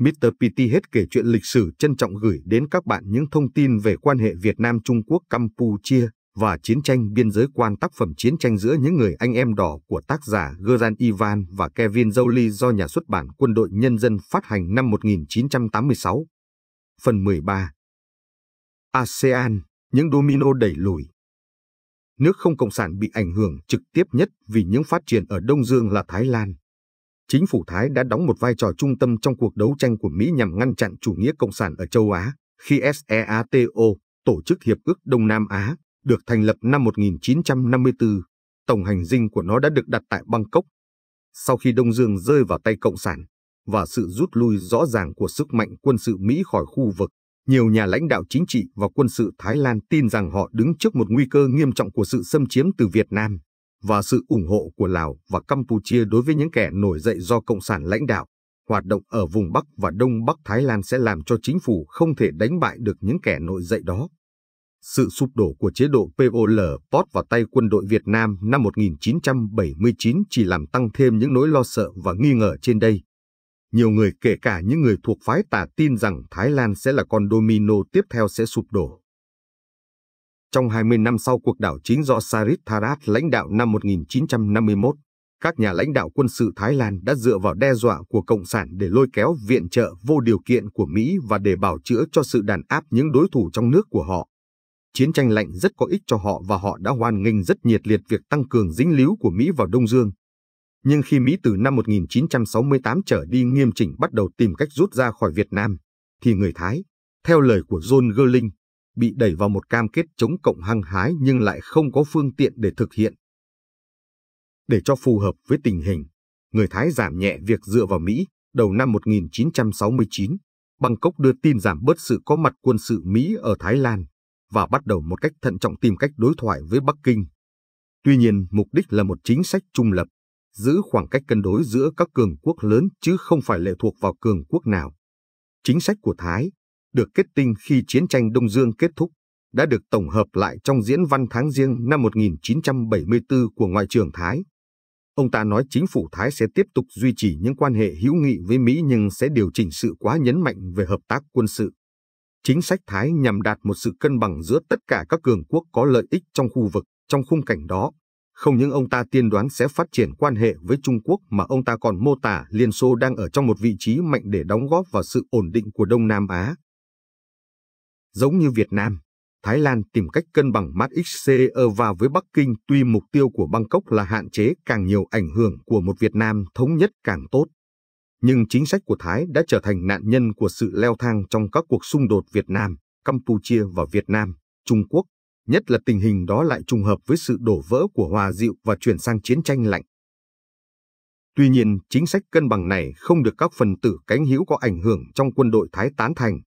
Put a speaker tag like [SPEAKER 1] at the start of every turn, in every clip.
[SPEAKER 1] Mr. PT hết kể chuyện lịch sử trân trọng gửi đến các bạn những thông tin về quan hệ Việt Nam-Trung Quốc-Campuchia và chiến tranh biên giới quan tác phẩm Chiến tranh giữa những người anh em đỏ của tác giả Geran Ivan và Kevin Jolie do nhà xuất bản Quân đội Nhân dân phát hành năm 1986. Phần 13 ASEAN, những domino đẩy lùi Nước không cộng sản bị ảnh hưởng trực tiếp nhất vì những phát triển ở Đông Dương là Thái Lan, chính phủ Thái đã đóng một vai trò trung tâm trong cuộc đấu tranh của Mỹ nhằm ngăn chặn chủ nghĩa cộng sản ở châu Á khi SEATO, Tổ chức Hiệp ước Đông Nam Á, được thành lập năm 1954. Tổng hành dinh của nó đã được đặt tại Bangkok. Sau khi Đông Dương rơi vào tay Cộng sản và sự rút lui rõ ràng của sức mạnh quân sự Mỹ khỏi khu vực, nhiều nhà lãnh đạo chính trị và quân sự Thái Lan tin rằng họ đứng trước một nguy cơ nghiêm trọng của sự xâm chiếm từ Việt Nam và sự ủng hộ của Lào và Campuchia đối với những kẻ nổi dậy do Cộng sản lãnh đạo, hoạt động ở vùng Bắc và Đông Bắc Thái Lan sẽ làm cho chính phủ không thể đánh bại được những kẻ nổi dậy đó. Sự sụp đổ của chế độ POL Pot vào tay quân đội Việt Nam năm 1979 chỉ làm tăng thêm những nỗi lo sợ và nghi ngờ trên đây. Nhiều người kể cả những người thuộc phái tà tin rằng Thái Lan sẽ là con domino tiếp theo sẽ sụp đổ. Trong 20 năm sau cuộc đảo chính do Sarit Tharat lãnh đạo năm 1951, các nhà lãnh đạo quân sự Thái Lan đã dựa vào đe dọa của Cộng sản để lôi kéo viện trợ vô điều kiện của Mỹ và để bảo chữa cho sự đàn áp những đối thủ trong nước của họ. Chiến tranh lạnh rất có ích cho họ và họ đã hoan nghênh rất nhiệt liệt việc tăng cường dính líu của Mỹ vào Đông Dương. Nhưng khi Mỹ từ năm 1968 trở đi nghiêm chỉnh bắt đầu tìm cách rút ra khỏi Việt Nam, thì người Thái, theo lời của John Gerling, bị đẩy vào một cam kết chống cộng hăng hái nhưng lại không có phương tiện để thực hiện. Để cho phù hợp với tình hình, người Thái giảm nhẹ việc dựa vào Mỹ đầu năm 1969, Bangkok đưa tin giảm bớt sự có mặt quân sự Mỹ ở Thái Lan và bắt đầu một cách thận trọng tìm cách đối thoại với Bắc Kinh. Tuy nhiên, mục đích là một chính sách trung lập, giữ khoảng cách cân đối giữa các cường quốc lớn chứ không phải lệ thuộc vào cường quốc nào. Chính sách của Thái được kết tinh khi chiến tranh Đông Dương kết thúc, đã được tổng hợp lại trong diễn văn tháng riêng năm 1974 của Ngoại trưởng Thái. Ông ta nói chính phủ Thái sẽ tiếp tục duy trì những quan hệ hữu nghị với Mỹ nhưng sẽ điều chỉnh sự quá nhấn mạnh về hợp tác quân sự. Chính sách Thái nhằm đạt một sự cân bằng giữa tất cả các cường quốc có lợi ích trong khu vực. Trong khung cảnh đó, không những ông ta tiên đoán sẽ phát triển quan hệ với Trung Quốc mà ông ta còn mô tả Liên Xô đang ở trong một vị trí mạnh để đóng góp vào sự ổn định của Đông Nam Á. Giống như Việt Nam, Thái Lan tìm cách cân bằng Moscow e với Bắc Kinh tuy mục tiêu của Bangkok là hạn chế càng nhiều ảnh hưởng của một Việt Nam thống nhất càng tốt. Nhưng chính sách của Thái đã trở thành nạn nhân của sự leo thang trong các cuộc xung đột Việt Nam, Campuchia và Việt Nam, Trung Quốc, nhất là tình hình đó lại trùng hợp với sự đổ vỡ của hòa dịu và chuyển sang chiến tranh lạnh. Tuy nhiên, chính sách cân bằng này không được các phần tử cánh hữu có ảnh hưởng trong quân đội Thái tán thành,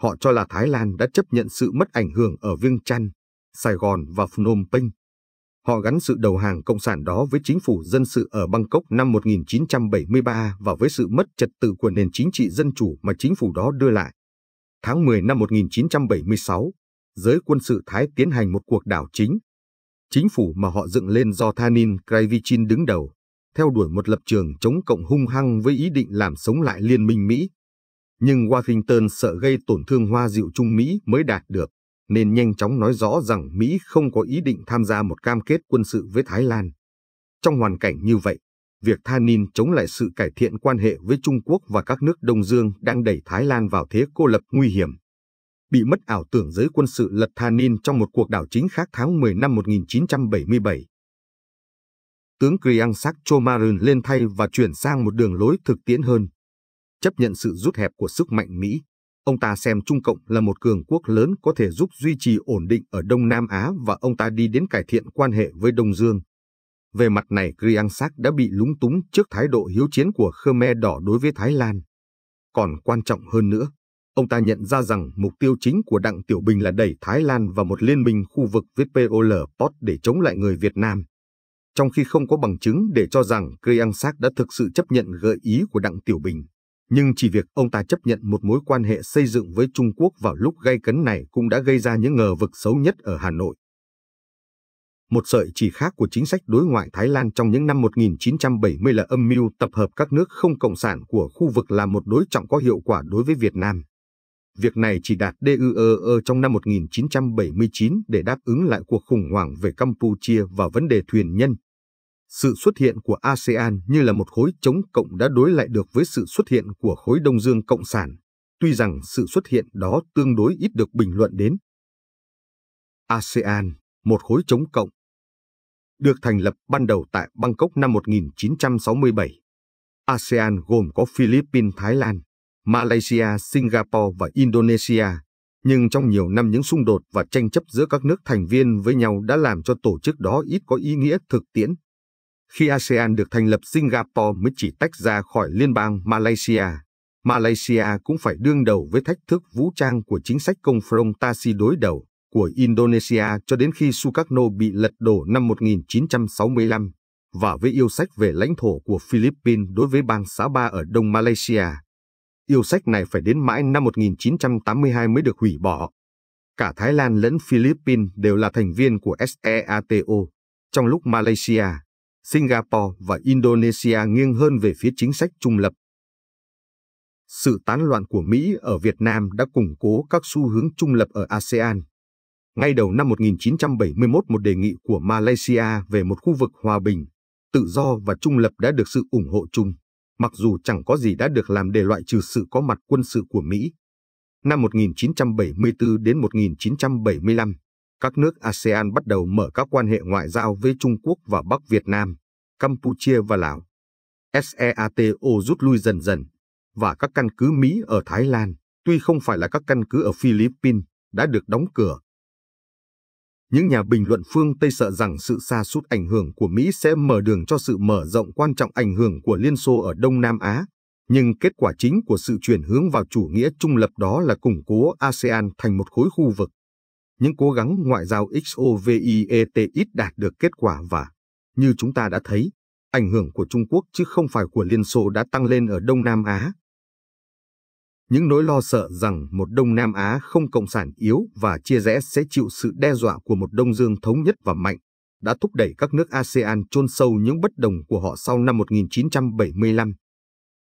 [SPEAKER 1] Họ cho là Thái Lan đã chấp nhận sự mất ảnh hưởng ở Viêng Chăn, Sài Gòn và Phnom Penh. Họ gắn sự đầu hàng cộng sản đó với chính phủ dân sự ở Bangkok năm 1973 và với sự mất trật tự của nền chính trị dân chủ mà chính phủ đó đưa lại. Tháng 10 năm 1976, giới quân sự Thái tiến hành một cuộc đảo chính. Chính phủ mà họ dựng lên do Thanin Kraivichin đứng đầu, theo đuổi một lập trường chống cộng hung hăng với ý định làm sống lại Liên minh Mỹ nhưng Washington sợ gây tổn thương hoa diệu Trung Mỹ mới đạt được, nên nhanh chóng nói rõ rằng Mỹ không có ý định tham gia một cam kết quân sự với Thái Lan. Trong hoàn cảnh như vậy, việc Tha Thanin chống lại sự cải thiện quan hệ với Trung Quốc và các nước Đông Dương đang đẩy Thái Lan vào thế cô lập nguy hiểm. Bị mất ảo tưởng giới quân sự lật Tha Thanin trong một cuộc đảo chính khác tháng 10 năm 1977. Tướng Kriang Sak Chomarun lên thay và chuyển sang một đường lối thực tiễn hơn chấp nhận sự rút hẹp của sức mạnh Mỹ. Ông ta xem Trung Cộng là một cường quốc lớn có thể giúp duy trì ổn định ở Đông Nam Á và ông ta đi đến cải thiện quan hệ với Đông Dương. Về mặt này, kriangsak đã bị lúng túng trước thái độ hiếu chiến của Khmer Đỏ đối với Thái Lan. Còn quan trọng hơn nữa, ông ta nhận ra rằng mục tiêu chính của Đặng Tiểu Bình là đẩy Thái Lan vào một liên minh khu vực với POL-POT để chống lại người Việt Nam. Trong khi không có bằng chứng để cho rằng kriangsak đã thực sự chấp nhận gợi ý của Đặng Tiểu Bình, nhưng chỉ việc ông ta chấp nhận một mối quan hệ xây dựng với Trung Quốc vào lúc gây cấn này cũng đã gây ra những ngờ vực xấu nhất ở Hà Nội. Một sợi chỉ khác của chính sách đối ngoại Thái Lan trong những năm 1970 là âm mưu tập hợp các nước không cộng sản của khu vực là một đối trọng có hiệu quả đối với Việt Nam. Việc này chỉ đạt DUEE trong năm 1979 để đáp ứng lại cuộc khủng hoảng về Campuchia và vấn đề thuyền nhân, sự xuất hiện của ASEAN như là một khối chống cộng đã đối lại được với sự xuất hiện của khối Đông Dương Cộng sản, tuy rằng sự xuất hiện đó tương đối ít được bình luận đến. ASEAN, một khối chống cộng, được thành lập ban đầu tại Bangkok năm 1967. ASEAN gồm có Philippines, Thái Lan, Malaysia, Singapore và Indonesia, nhưng trong nhiều năm những xung đột và tranh chấp giữa các nước thành viên với nhau đã làm cho tổ chức đó ít có ý nghĩa thực tiễn khi ASEAN được thành lập Singapore mới chỉ tách ra khỏi liên bang Malaysia. Malaysia cũng phải đương đầu với thách thức vũ trang của chính sách confrontasi đối đầu của Indonesia cho đến khi Sukarno bị lật đổ năm 1965 và với yêu sách về lãnh thổ của Philippines đối với bang Sa Pa ở Đông Malaysia. Yêu sách này phải đến mãi năm 1982 mới được hủy bỏ. Cả Thái Lan lẫn Philippines đều là thành viên của SEATO, trong lúc Malaysia, Singapore và Indonesia nghiêng hơn về phía chính sách trung lập. Sự tán loạn của Mỹ ở Việt Nam đã củng cố các xu hướng trung lập ở ASEAN. Ngay đầu năm 1971, một đề nghị của Malaysia về một khu vực hòa bình, tự do và trung lập đã được sự ủng hộ chung, mặc dù chẳng có gì đã được làm để loại trừ sự có mặt quân sự của Mỹ. Năm 1974 đến 1975, các nước ASEAN bắt đầu mở các quan hệ ngoại giao với Trung Quốc và Bắc Việt Nam, Campuchia và Lào. SEATO rút lui dần dần, và các căn cứ Mỹ ở Thái Lan, tuy không phải là các căn cứ ở Philippines, đã được đóng cửa. Những nhà bình luận phương Tây sợ rằng sự xa sút ảnh hưởng của Mỹ sẽ mở đường cho sự mở rộng quan trọng ảnh hưởng của Liên Xô ở Đông Nam Á, nhưng kết quả chính của sự chuyển hướng vào chủ nghĩa trung lập đó là củng cố ASEAN thành một khối khu vực những cố gắng ngoại giao XOVIET đạt được kết quả và, như chúng ta đã thấy, ảnh hưởng của Trung Quốc chứ không phải của Liên Xô đã tăng lên ở Đông Nam Á. Những nỗi lo sợ rằng một Đông Nam Á không cộng sản yếu và chia rẽ sẽ chịu sự đe dọa của một Đông Dương thống nhất và mạnh đã thúc đẩy các nước ASEAN chôn sâu những bất đồng của họ sau năm 1975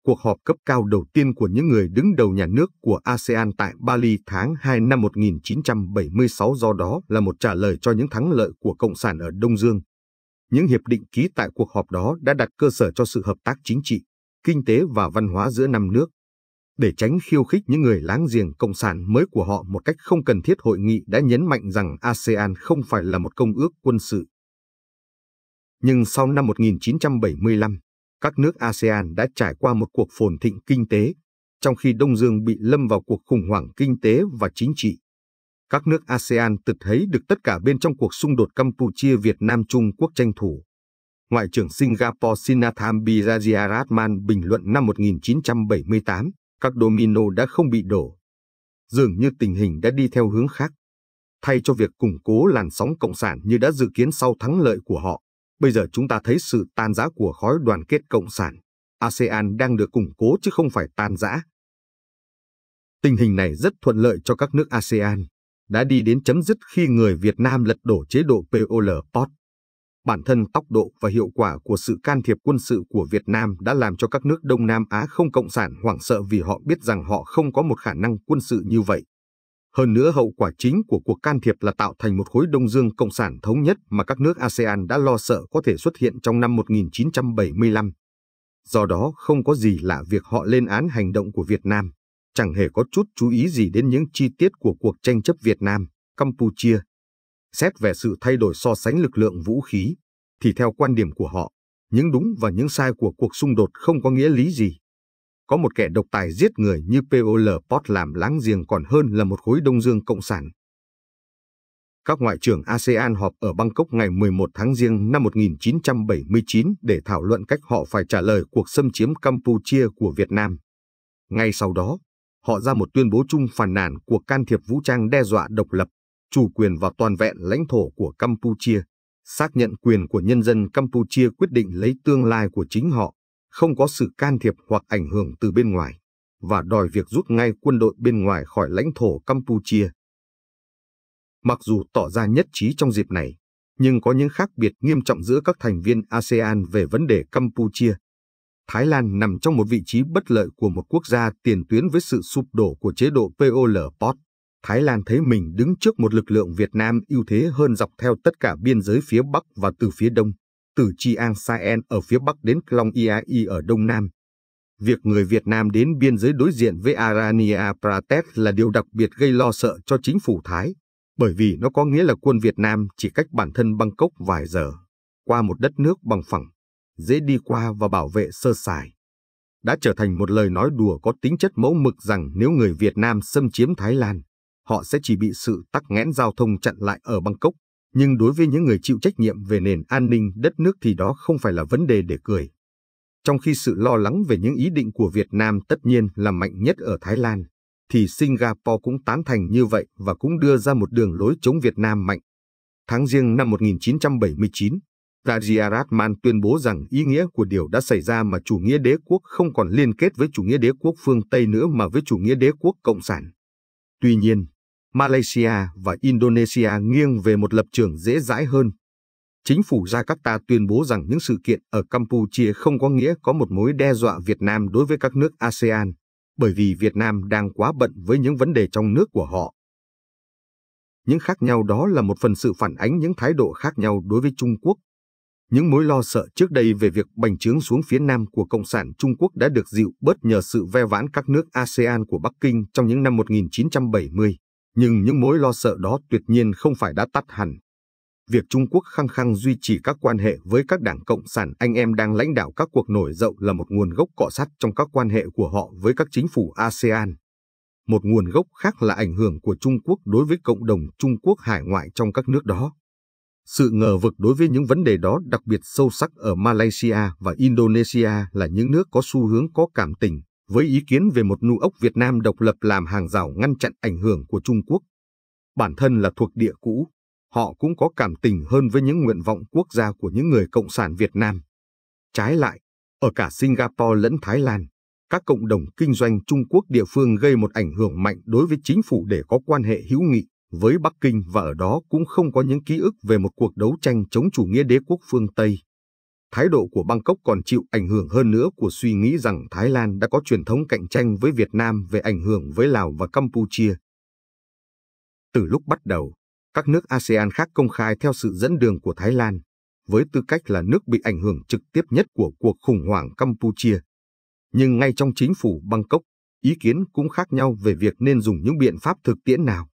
[SPEAKER 1] cuộc họp cấp cao đầu tiên của những người đứng đầu nhà nước của ASEAN tại Bali tháng 2 năm 1976 do đó là một trả lời cho những thắng lợi của Cộng sản ở Đông Dương. Những hiệp định ký tại cuộc họp đó đã đặt cơ sở cho sự hợp tác chính trị, kinh tế và văn hóa giữa năm nước. Để tránh khiêu khích những người láng giềng cộng sản mới của họ một cách không cần thiết hội nghị đã nhấn mạnh rằng ASEAN không phải là một công ước quân sự. Nhưng sau năm 1975, các nước ASEAN đã trải qua một cuộc phồn thịnh kinh tế, trong khi Đông Dương bị lâm vào cuộc khủng hoảng kinh tế và chính trị. Các nước ASEAN tự thấy được tất cả bên trong cuộc xung đột Campuchia-Việt Nam-Trung Quốc tranh thủ. Ngoại trưởng Singapore Sinatambi Rajaratman bình luận năm 1978, các domino đã không bị đổ. Dường như tình hình đã đi theo hướng khác. Thay cho việc củng cố làn sóng cộng sản như đã dự kiến sau thắng lợi của họ, Bây giờ chúng ta thấy sự tan rã của khói đoàn kết cộng sản. ASEAN đang được củng cố chứ không phải tan rã. Tình hình này rất thuận lợi cho các nước ASEAN, đã đi đến chấm dứt khi người Việt Nam lật đổ chế độ POL-POT. Bản thân tốc độ và hiệu quả của sự can thiệp quân sự của Việt Nam đã làm cho các nước Đông Nam Á không cộng sản hoảng sợ vì họ biết rằng họ không có một khả năng quân sự như vậy. Hơn nữa hậu quả chính của cuộc can thiệp là tạo thành một khối Đông Dương Cộng sản thống nhất mà các nước ASEAN đã lo sợ có thể xuất hiện trong năm 1975. Do đó không có gì lạ việc họ lên án hành động của Việt Nam, chẳng hề có chút chú ý gì đến những chi tiết của cuộc tranh chấp Việt Nam, Campuchia. Xét về sự thay đổi so sánh lực lượng vũ khí, thì theo quan điểm của họ, những đúng và những sai của cuộc xung đột không có nghĩa lý gì có một kẻ độc tài giết người như P.O.L. Pot làm láng giềng còn hơn là một khối Đông Dương Cộng sản. Các ngoại trưởng ASEAN họp ở Bangkok ngày 11 tháng Giêng năm 1979 để thảo luận cách họ phải trả lời cuộc xâm chiếm Campuchia của Việt Nam. Ngay sau đó, họ ra một tuyên bố chung phàn nàn cuộc can thiệp vũ trang đe dọa độc lập, chủ quyền và toàn vẹn lãnh thổ của Campuchia, xác nhận quyền của nhân dân Campuchia quyết định lấy tương lai của chính họ không có sự can thiệp hoặc ảnh hưởng từ bên ngoài, và đòi việc rút ngay quân đội bên ngoài khỏi lãnh thổ Campuchia. Mặc dù tỏ ra nhất trí trong dịp này, nhưng có những khác biệt nghiêm trọng giữa các thành viên ASEAN về vấn đề Campuchia. Thái Lan nằm trong một vị trí bất lợi của một quốc gia tiền tuyến với sự sụp đổ của chế độ POL Pot. Thái Lan thấy mình đứng trước một lực lượng Việt Nam ưu thế hơn dọc theo tất cả biên giới phía Bắc và từ phía Đông từ Chiang Saen ở phía bắc đến Klong Iai ở đông nam. Việc người Việt Nam đến biên giới đối diện với Arania Pradesh là điều đặc biệt gây lo sợ cho chính phủ Thái, bởi vì nó có nghĩa là quân Việt Nam chỉ cách bản thân Bangkok vài giờ, qua một đất nước bằng phẳng, dễ đi qua và bảo vệ sơ sài. Đã trở thành một lời nói đùa có tính chất mẫu mực rằng nếu người Việt Nam xâm chiếm Thái Lan, họ sẽ chỉ bị sự tắc nghẽn giao thông chặn lại ở Bangkok nhưng đối với những người chịu trách nhiệm về nền an ninh đất nước thì đó không phải là vấn đề để cười. Trong khi sự lo lắng về những ý định của Việt Nam tất nhiên là mạnh nhất ở Thái Lan, thì Singapore cũng tán thành như vậy và cũng đưa ra một đường lối chống Việt Nam mạnh. Tháng riêng năm 1979, Raja Ratman tuyên bố rằng ý nghĩa của điều đã xảy ra mà chủ nghĩa đế quốc không còn liên kết với chủ nghĩa đế quốc phương Tây nữa mà với chủ nghĩa đế quốc cộng sản. Tuy nhiên, Malaysia và Indonesia nghiêng về một lập trường dễ dãi hơn. Chính phủ Jakarta tuyên bố rằng những sự kiện ở Campuchia không có nghĩa có một mối đe dọa Việt Nam đối với các nước ASEAN, bởi vì Việt Nam đang quá bận với những vấn đề trong nước của họ. Những khác nhau đó là một phần sự phản ánh những thái độ khác nhau đối với Trung Quốc. Những mối lo sợ trước đây về việc bành trướng xuống phía Nam của Cộng sản Trung Quốc đã được dịu bớt nhờ sự ve vãn các nước ASEAN của Bắc Kinh trong những năm 1970 nhưng những mối lo sợ đó tuyệt nhiên không phải đã tắt hẳn. Việc Trung Quốc khăng khăng duy trì các quan hệ với các đảng Cộng sản anh em đang lãnh đạo các cuộc nổi dậu là một nguồn gốc cọ sát trong các quan hệ của họ với các chính phủ ASEAN. Một nguồn gốc khác là ảnh hưởng của Trung Quốc đối với cộng đồng Trung Quốc hải ngoại trong các nước đó. Sự ngờ vực đối với những vấn đề đó đặc biệt sâu sắc ở Malaysia và Indonesia là những nước có xu hướng có cảm tình với ý kiến về một nụ ốc Việt Nam độc lập làm hàng rào ngăn chặn ảnh hưởng của Trung Quốc. Bản thân là thuộc địa cũ, họ cũng có cảm tình hơn với những nguyện vọng quốc gia của những người cộng sản Việt Nam. Trái lại, ở cả Singapore lẫn Thái Lan, các cộng đồng kinh doanh Trung Quốc địa phương gây một ảnh hưởng mạnh đối với chính phủ để có quan hệ hữu nghị với Bắc Kinh và ở đó cũng không có những ký ức về một cuộc đấu tranh chống chủ nghĩa đế quốc phương Tây thái độ của Bangkok còn chịu ảnh hưởng hơn nữa của suy nghĩ rằng Thái Lan đã có truyền thống cạnh tranh với Việt Nam về ảnh hưởng với Lào và Campuchia. Từ lúc bắt đầu, các nước ASEAN khác công khai theo sự dẫn đường của Thái Lan, với tư cách là nước bị ảnh hưởng trực tiếp nhất của cuộc khủng hoảng Campuchia. Nhưng ngay trong chính phủ Bangkok, ý kiến cũng khác nhau về việc nên dùng những biện pháp thực tiễn nào.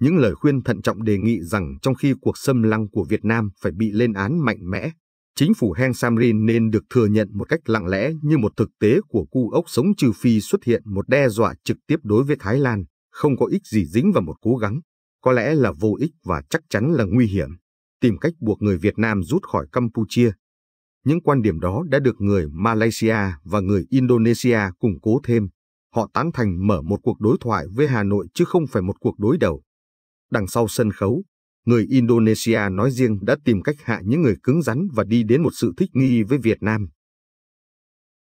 [SPEAKER 1] Những lời khuyên thận trọng đề nghị rằng trong khi cuộc xâm lăng của Việt Nam phải bị lên án mạnh mẽ, chính phủ Heng Samrin nên được thừa nhận một cách lặng lẽ như một thực tế của cu ốc sống trừ phi xuất hiện một đe dọa trực tiếp đối với Thái Lan, không có ích gì dính vào một cố gắng, có lẽ là vô ích và chắc chắn là nguy hiểm, tìm cách buộc người Việt Nam rút khỏi Campuchia. Những quan điểm đó đã được người Malaysia và người Indonesia củng cố thêm. Họ tán thành mở một cuộc đối thoại với Hà Nội chứ không phải một cuộc đối đầu. Đằng sau sân khấu, người Indonesia nói riêng đã tìm cách hạ những người cứng rắn và đi đến một sự thích nghi với Việt Nam.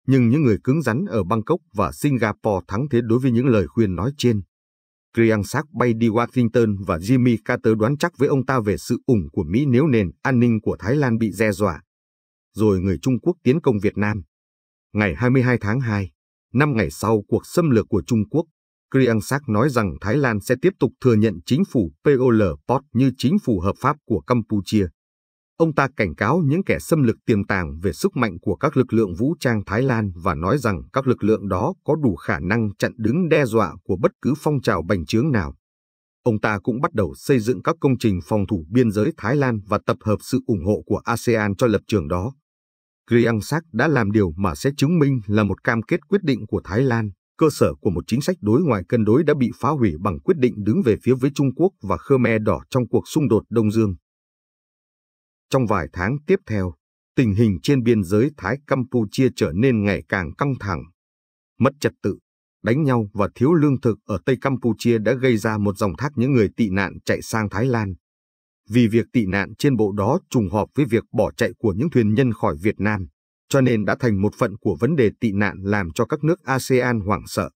[SPEAKER 1] Nhưng những người cứng rắn ở Bangkok và Singapore thắng thế đối với những lời khuyên nói trên. Kriang Sak bay đi Washington và Jimmy Carter đoán chắc với ông ta về sự ủng của Mỹ nếu nền an ninh của Thái Lan bị đe dọa. Rồi người Trung Quốc tiến công Việt Nam. Ngày 22 tháng 2, năm ngày sau cuộc xâm lược của Trung Quốc, Kriang Sak nói rằng Thái Lan sẽ tiếp tục thừa nhận chính phủ POL Pot như chính phủ hợp pháp của Campuchia. Ông ta cảnh cáo những kẻ xâm lược tiềm tàng về sức mạnh của các lực lượng vũ trang Thái Lan và nói rằng các lực lượng đó có đủ khả năng chặn đứng đe dọa của bất cứ phong trào bành trướng nào. Ông ta cũng bắt đầu xây dựng các công trình phòng thủ biên giới Thái Lan và tập hợp sự ủng hộ của ASEAN cho lập trường đó. Kriang Sak đã làm điều mà sẽ chứng minh là một cam kết quyết định của Thái Lan cơ sở của một chính sách đối ngoại cân đối đã bị phá hủy bằng quyết định đứng về phía với Trung Quốc và Khmer Đỏ trong cuộc xung đột Đông Dương. Trong vài tháng tiếp theo, tình hình trên biên giới Thái Campuchia trở nên ngày càng căng thẳng. Mất trật tự, đánh nhau và thiếu lương thực ở Tây Campuchia đã gây ra một dòng thác những người tị nạn chạy sang Thái Lan. Vì việc tị nạn trên bộ đó trùng hợp với việc bỏ chạy của những thuyền nhân khỏi Việt Nam, cho nên đã thành một phận của vấn đề tị nạn làm cho các nước ASEAN hoảng sợ.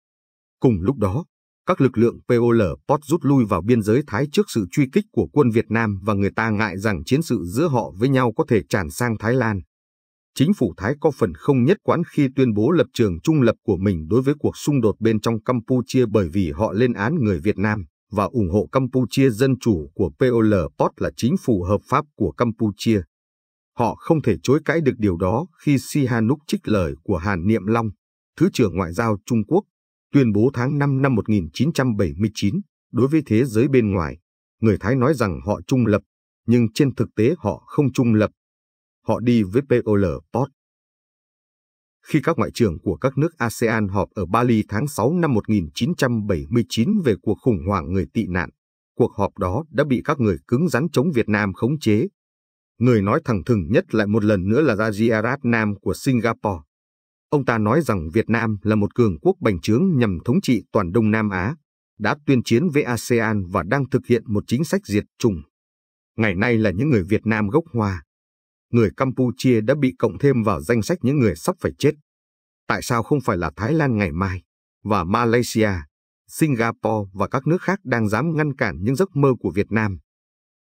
[SPEAKER 1] Cùng lúc đó, các lực lượng POL Pot rút lui vào biên giới Thái trước sự truy kích của quân Việt Nam và người ta ngại rằng chiến sự giữa họ với nhau có thể tràn sang Thái Lan. Chính phủ Thái có phần không nhất quán khi tuyên bố lập trường trung lập của mình đối với cuộc xung đột bên trong Campuchia bởi vì họ lên án người Việt Nam và ủng hộ Campuchia Dân Chủ của POL Pot là chính phủ hợp pháp của Campuchia. Họ không thể chối cãi được điều đó khi Sihanouk trích lời của Hàn Niệm Long, Thứ trưởng Ngoại giao Trung Quốc, tuyên bố tháng 5 năm 1979 đối với thế giới bên ngoài. Người Thái nói rằng họ trung lập, nhưng trên thực tế họ không trung lập. Họ đi với POL Pot. Khi các ngoại trưởng của các nước ASEAN họp ở Bali tháng 6 năm 1979 về cuộc khủng hoảng người tị nạn, cuộc họp đó đã bị các người cứng rắn chống Việt Nam khống chế Người nói thẳng thừng nhất lại một lần nữa là Rajiya Nam của Singapore. Ông ta nói rằng Việt Nam là một cường quốc bành trướng nhằm thống trị toàn Đông Nam Á, đã tuyên chiến với ASEAN và đang thực hiện một chính sách diệt chủng. Ngày nay là những người Việt Nam gốc Hoa. Người Campuchia đã bị cộng thêm vào danh sách những người sắp phải chết. Tại sao không phải là Thái Lan ngày mai, và Malaysia, Singapore và các nước khác đang dám ngăn cản những giấc mơ của Việt Nam?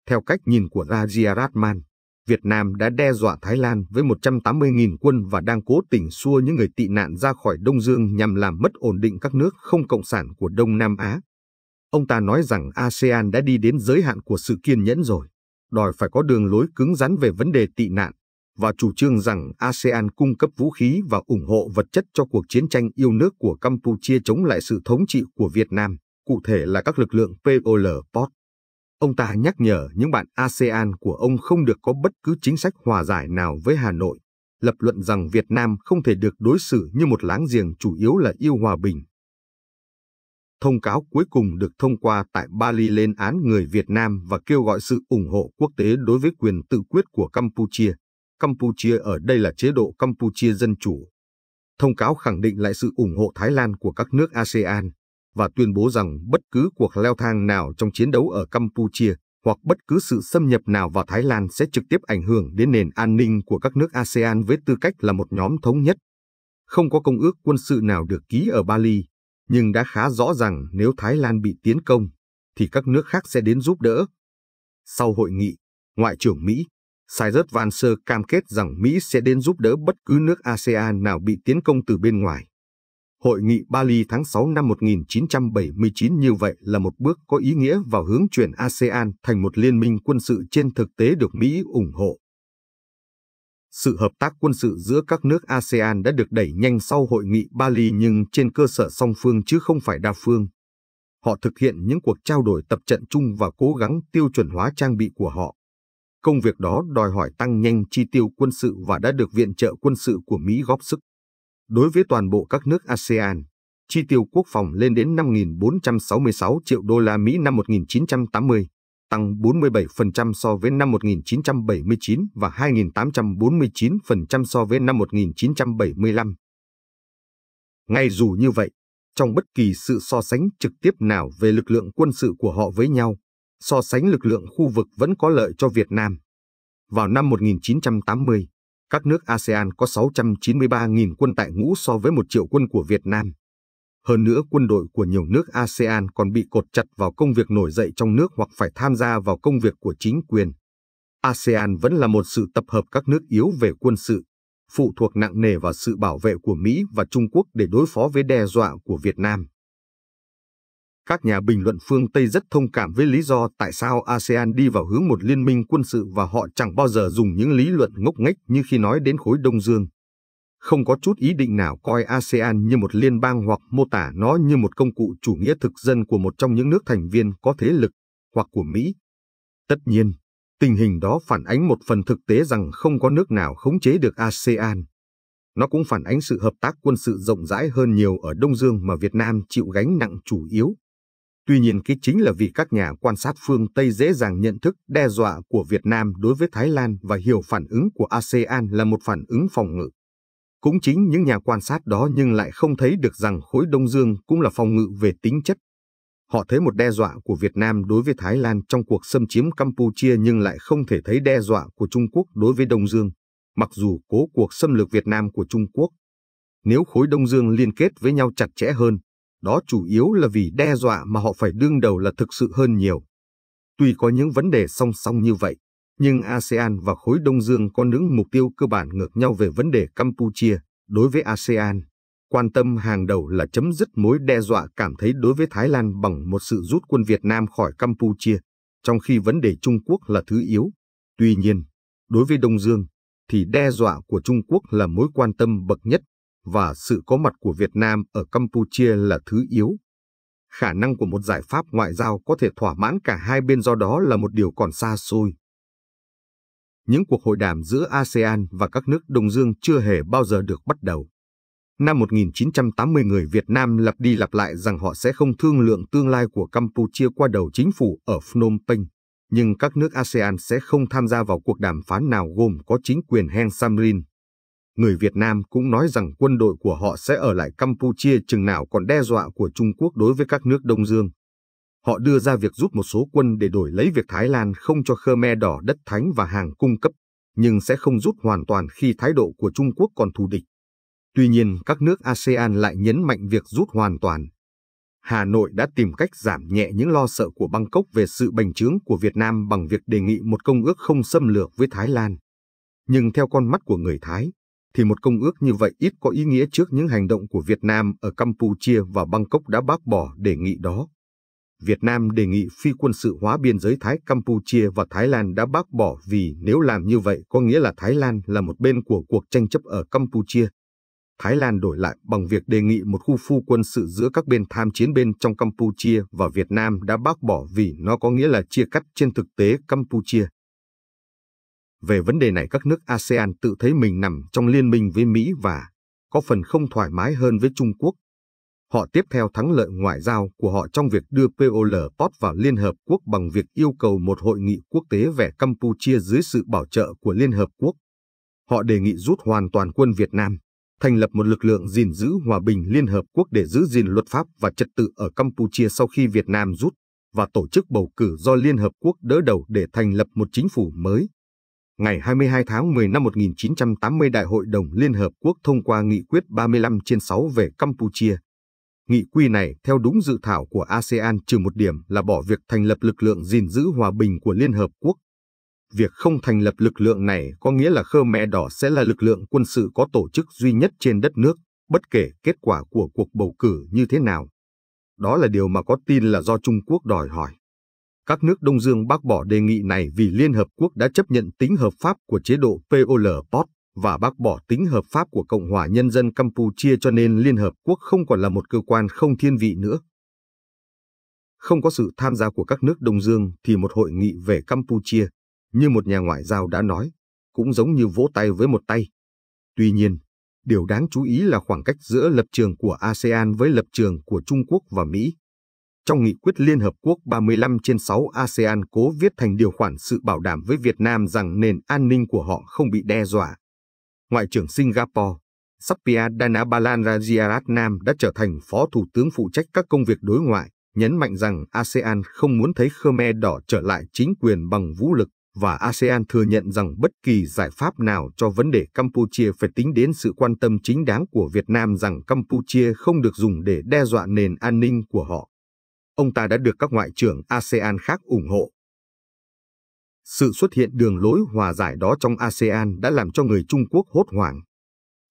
[SPEAKER 1] Theo cách nhìn của Rajiaratman, Việt Nam đã đe dọa Thái Lan với 180.000 quân và đang cố tình xua những người tị nạn ra khỏi Đông Dương nhằm làm mất ổn định các nước không cộng sản của Đông Nam Á. Ông ta nói rằng ASEAN đã đi đến giới hạn của sự kiên nhẫn rồi, đòi phải có đường lối cứng rắn về vấn đề tị nạn và chủ trương rằng ASEAN cung cấp vũ khí và ủng hộ vật chất cho cuộc chiến tranh yêu nước của Campuchia chống lại sự thống trị của Việt Nam, cụ thể là các lực lượng POL POT. Ông ta nhắc nhở những bạn ASEAN của ông không được có bất cứ chính sách hòa giải nào với Hà Nội, lập luận rằng Việt Nam không thể được đối xử như một láng giềng chủ yếu là yêu hòa bình. Thông cáo cuối cùng được thông qua tại Bali lên án người Việt Nam và kêu gọi sự ủng hộ quốc tế đối với quyền tự quyết của Campuchia. Campuchia ở đây là chế độ Campuchia Dân Chủ. Thông cáo khẳng định lại sự ủng hộ Thái Lan của các nước ASEAN và tuyên bố rằng bất cứ cuộc leo thang nào trong chiến đấu ở Campuchia hoặc bất cứ sự xâm nhập nào vào Thái Lan sẽ trực tiếp ảnh hưởng đến nền an ninh của các nước ASEAN với tư cách là một nhóm thống nhất. Không có công ước quân sự nào được ký ở Bali, nhưng đã khá rõ rằng nếu Thái Lan bị tiến công, thì các nước khác sẽ đến giúp đỡ. Sau hội nghị, Ngoại trưởng Mỹ Cyrus Vance cam kết rằng Mỹ sẽ đến giúp đỡ bất cứ nước ASEAN nào bị tiến công từ bên ngoài. Hội nghị Bali tháng 6 năm 1979 như vậy là một bước có ý nghĩa vào hướng chuyển ASEAN thành một liên minh quân sự trên thực tế được Mỹ ủng hộ. Sự hợp tác quân sự giữa các nước ASEAN đã được đẩy nhanh sau hội nghị Bali nhưng trên cơ sở song phương chứ không phải đa phương. Họ thực hiện những cuộc trao đổi tập trận chung và cố gắng tiêu chuẩn hóa trang bị của họ. Công việc đó đòi hỏi tăng nhanh chi tiêu quân sự và đã được viện trợ quân sự của Mỹ góp sức. Đối với toàn bộ các nước ASEAN, chi tiêu quốc phòng lên đến 5.466 triệu đô la Mỹ năm 1980, tăng 47% so với năm 1979 và 2.849% so với năm 1975. Ngay dù như vậy, trong bất kỳ sự so sánh trực tiếp nào về lực lượng quân sự của họ với nhau, so sánh lực lượng khu vực vẫn có lợi cho Việt Nam. Vào năm 1980, các nước ASEAN có 693.000 quân tại ngũ so với 1 triệu quân của Việt Nam. Hơn nữa quân đội của nhiều nước ASEAN còn bị cột chặt vào công việc nổi dậy trong nước hoặc phải tham gia vào công việc của chính quyền. ASEAN vẫn là một sự tập hợp các nước yếu về quân sự, phụ thuộc nặng nề vào sự bảo vệ của Mỹ và Trung Quốc để đối phó với đe dọa của Việt Nam. Các nhà bình luận phương Tây rất thông cảm với lý do tại sao ASEAN đi vào hướng một liên minh quân sự và họ chẳng bao giờ dùng những lý luận ngốc nghếch như khi nói đến khối Đông Dương. Không có chút ý định nào coi ASEAN như một liên bang hoặc mô tả nó như một công cụ chủ nghĩa thực dân của một trong những nước thành viên có thế lực, hoặc của Mỹ. Tất nhiên, tình hình đó phản ánh một phần thực tế rằng không có nước nào khống chế được ASEAN. Nó cũng phản ánh sự hợp tác quân sự rộng rãi hơn nhiều ở Đông Dương mà Việt Nam chịu gánh nặng chủ yếu. Tuy nhiên cái chính là vì các nhà quan sát phương Tây dễ dàng nhận thức đe dọa của Việt Nam đối với Thái Lan và hiểu phản ứng của ASEAN là một phản ứng phòng ngự. Cũng chính những nhà quan sát đó nhưng lại không thấy được rằng khối Đông Dương cũng là phòng ngự về tính chất. Họ thấy một đe dọa của Việt Nam đối với Thái Lan trong cuộc xâm chiếm Campuchia nhưng lại không thể thấy đe dọa của Trung Quốc đối với Đông Dương, mặc dù cố cuộc xâm lược Việt Nam của Trung Quốc. Nếu khối Đông Dương liên kết với nhau chặt chẽ hơn, đó chủ yếu là vì đe dọa mà họ phải đương đầu là thực sự hơn nhiều. Tuy có những vấn đề song song như vậy, nhưng ASEAN và khối Đông Dương có những mục tiêu cơ bản ngược nhau về vấn đề Campuchia. Đối với ASEAN, quan tâm hàng đầu là chấm dứt mối đe dọa cảm thấy đối với Thái Lan bằng một sự rút quân Việt Nam khỏi Campuchia, trong khi vấn đề Trung Quốc là thứ yếu. Tuy nhiên, đối với Đông Dương, thì đe dọa của Trung Quốc là mối quan tâm bậc nhất và sự có mặt của Việt Nam ở Campuchia là thứ yếu. Khả năng của một giải pháp ngoại giao có thể thỏa mãn cả hai bên do đó là một điều còn xa xôi. Những cuộc hội đàm giữa ASEAN và các nước Đông Dương chưa hề bao giờ được bắt đầu. Năm 1980 người Việt Nam lặp đi lặp lại rằng họ sẽ không thương lượng tương lai của Campuchia qua đầu chính phủ ở Phnom Penh, nhưng các nước ASEAN sẽ không tham gia vào cuộc đàm phán nào gồm có chính quyền Heng Samrin, người Việt Nam cũng nói rằng quân đội của họ sẽ ở lại Campuchia chừng nào còn đe dọa của Trung Quốc đối với các nước Đông Dương. Họ đưa ra việc rút một số quân để đổi lấy việc Thái Lan không cho Khmer Đỏ đất thánh và hàng cung cấp, nhưng sẽ không rút hoàn toàn khi thái độ của Trung Quốc còn thù địch. Tuy nhiên, các nước ASEAN lại nhấn mạnh việc rút hoàn toàn. Hà Nội đã tìm cách giảm nhẹ những lo sợ của Bangkok về sự bành trướng của Việt Nam bằng việc đề nghị một công ước không xâm lược với Thái Lan. Nhưng theo con mắt của người Thái, thì một công ước như vậy ít có ý nghĩa trước những hành động của Việt Nam ở Campuchia và Bangkok đã bác bỏ đề nghị đó. Việt Nam đề nghị phi quân sự hóa biên giới Thái Campuchia và Thái Lan đã bác bỏ vì nếu làm như vậy có nghĩa là Thái Lan là một bên của cuộc tranh chấp ở Campuchia. Thái Lan đổi lại bằng việc đề nghị một khu phu quân sự giữa các bên tham chiến bên trong Campuchia và Việt Nam đã bác bỏ vì nó có nghĩa là chia cắt trên thực tế Campuchia. Về vấn đề này các nước ASEAN tự thấy mình nằm trong liên minh với Mỹ và có phần không thoải mái hơn với Trung Quốc. Họ tiếp theo thắng lợi ngoại giao của họ trong việc đưa POL Pot vào Liên Hợp Quốc bằng việc yêu cầu một hội nghị quốc tế về Campuchia dưới sự bảo trợ của Liên Hợp Quốc. Họ đề nghị rút hoàn toàn quân Việt Nam, thành lập một lực lượng gìn giữ hòa bình Liên Hợp Quốc để giữ gìn luật pháp và trật tự ở Campuchia sau khi Việt Nam rút và tổ chức bầu cử do Liên Hợp Quốc đỡ đầu để thành lập một chính phủ mới ngày 22 tháng 10 năm 1980 Đại hội đồng Liên Hợp Quốc thông qua nghị quyết 35 trên 6 về Campuchia. Nghị quy này theo đúng dự thảo của ASEAN trừ một điểm là bỏ việc thành lập lực lượng gìn giữ hòa bình của Liên Hợp Quốc. Việc không thành lập lực lượng này có nghĩa là khơ mẹ Đỏ sẽ là lực lượng quân sự có tổ chức duy nhất trên đất nước, bất kể kết quả của cuộc bầu cử như thế nào. Đó là điều mà có tin là do Trung Quốc đòi hỏi các nước Đông Dương bác bỏ đề nghị này vì Liên Hợp Quốc đã chấp nhận tính hợp pháp của chế độ POL-POT và bác bỏ tính hợp pháp của Cộng hòa Nhân dân Campuchia cho nên Liên Hợp Quốc không còn là một cơ quan không thiên vị nữa. Không có sự tham gia của các nước Đông Dương thì một hội nghị về Campuchia, như một nhà ngoại giao đã nói, cũng giống như vỗ tay với một tay. Tuy nhiên, điều đáng chú ý là khoảng cách giữa lập trường của ASEAN với lập trường của Trung Quốc và Mỹ trong nghị quyết Liên Hợp Quốc 35 trên 6 ASEAN cố viết thành điều khoản sự bảo đảm với Việt Nam rằng nền an ninh của họ không bị đe dọa. Ngoại trưởng Singapore, Sapia Dhanabalan Rajaratnam đã trở thành phó thủ tướng phụ trách các công việc đối ngoại, nhấn mạnh rằng ASEAN không muốn thấy Khmer Đỏ trở lại chính quyền bằng vũ lực và ASEAN thừa nhận rằng bất kỳ giải pháp nào cho vấn đề Campuchia phải tính đến sự quan tâm chính đáng của Việt Nam rằng Campuchia không được dùng để đe dọa nền an ninh của họ ông ta đã được các ngoại trưởng ASEAN khác ủng hộ. Sự xuất hiện đường lối hòa giải đó trong ASEAN đã làm cho người Trung Quốc hốt hoảng.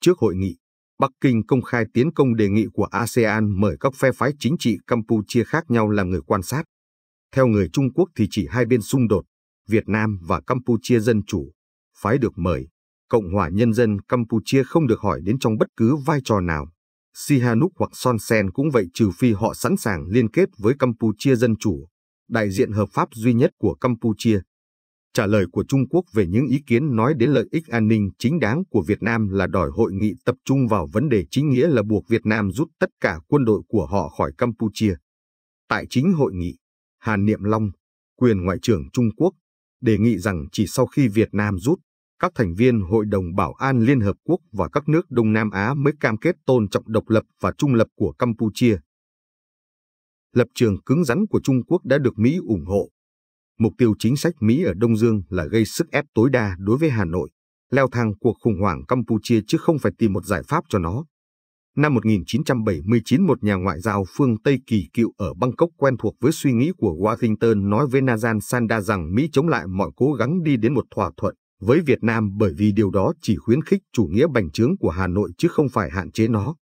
[SPEAKER 1] Trước hội nghị, Bắc Kinh công khai tiến công đề nghị của ASEAN mời các phe phái chính trị Campuchia khác nhau làm người quan sát. Theo người Trung Quốc thì chỉ hai bên xung đột, Việt Nam và Campuchia Dân Chủ, phái được mời, Cộng hòa Nhân dân Campuchia không được hỏi đến trong bất cứ vai trò nào. Sihanouk hoặc Son Sen cũng vậy trừ phi họ sẵn sàng liên kết với Campuchia Dân Chủ, đại diện hợp pháp duy nhất của Campuchia. Trả lời của Trung Quốc về những ý kiến nói đến lợi ích an ninh chính đáng của Việt Nam là đòi hội nghị tập trung vào vấn đề chính nghĩa là buộc Việt Nam rút tất cả quân đội của họ khỏi Campuchia. Tại chính hội nghị, Hàn Niệm Long, quyền Ngoại trưởng Trung Quốc, đề nghị rằng chỉ sau khi Việt Nam rút các thành viên Hội đồng Bảo an Liên Hợp Quốc và các nước Đông Nam Á mới cam kết tôn trọng độc lập và trung lập của Campuchia. Lập trường cứng rắn của Trung Quốc đã được Mỹ ủng hộ. Mục tiêu chính sách Mỹ ở Đông Dương là gây sức ép tối đa đối với Hà Nội, leo thang cuộc khủng hoảng Campuchia chứ không phải tìm một giải pháp cho nó. Năm 1979, một nhà ngoại giao phương Tây kỳ cựu ở Bangkok quen thuộc với suy nghĩ của Washington nói với Nazan Sanda rằng Mỹ chống lại mọi cố gắng đi đến một thỏa thuận với Việt Nam bởi vì điều đó chỉ khuyến khích chủ nghĩa bành trướng của Hà Nội chứ không phải hạn chế nó.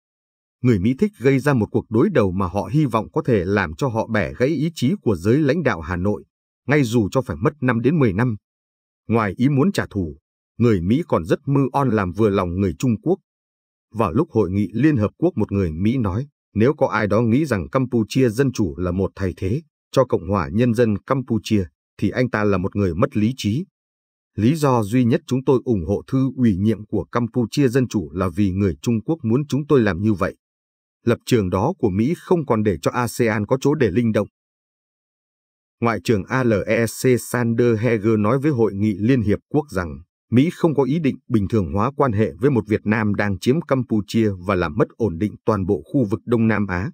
[SPEAKER 1] Người Mỹ thích gây ra một cuộc đối đầu mà họ hy vọng có thể làm cho họ bẻ gãy ý chí của giới lãnh đạo Hà Nội, ngay dù cho phải mất 5 đến 10 năm. Ngoài ý muốn trả thù, người Mỹ còn rất mưu on làm vừa lòng người Trung Quốc. Vào lúc hội nghị Liên Hợp Quốc một người Mỹ nói, nếu có ai đó nghĩ rằng Campuchia Dân Chủ là một thay thế cho Cộng hòa Nhân dân Campuchia, thì anh ta là một người mất lý trí. Lý do duy nhất chúng tôi ủng hộ thư ủy nhiệm của Campuchia Dân Chủ là vì người Trung Quốc muốn chúng tôi làm như vậy. Lập trường đó của Mỹ không còn để cho ASEAN có chỗ để linh động. Ngoại trưởng ALEC Sander Heger nói với Hội nghị Liên Hiệp Quốc rằng Mỹ không có ý định bình thường hóa quan hệ với một Việt Nam đang chiếm Campuchia và làm mất ổn định toàn bộ khu vực Đông Nam Á.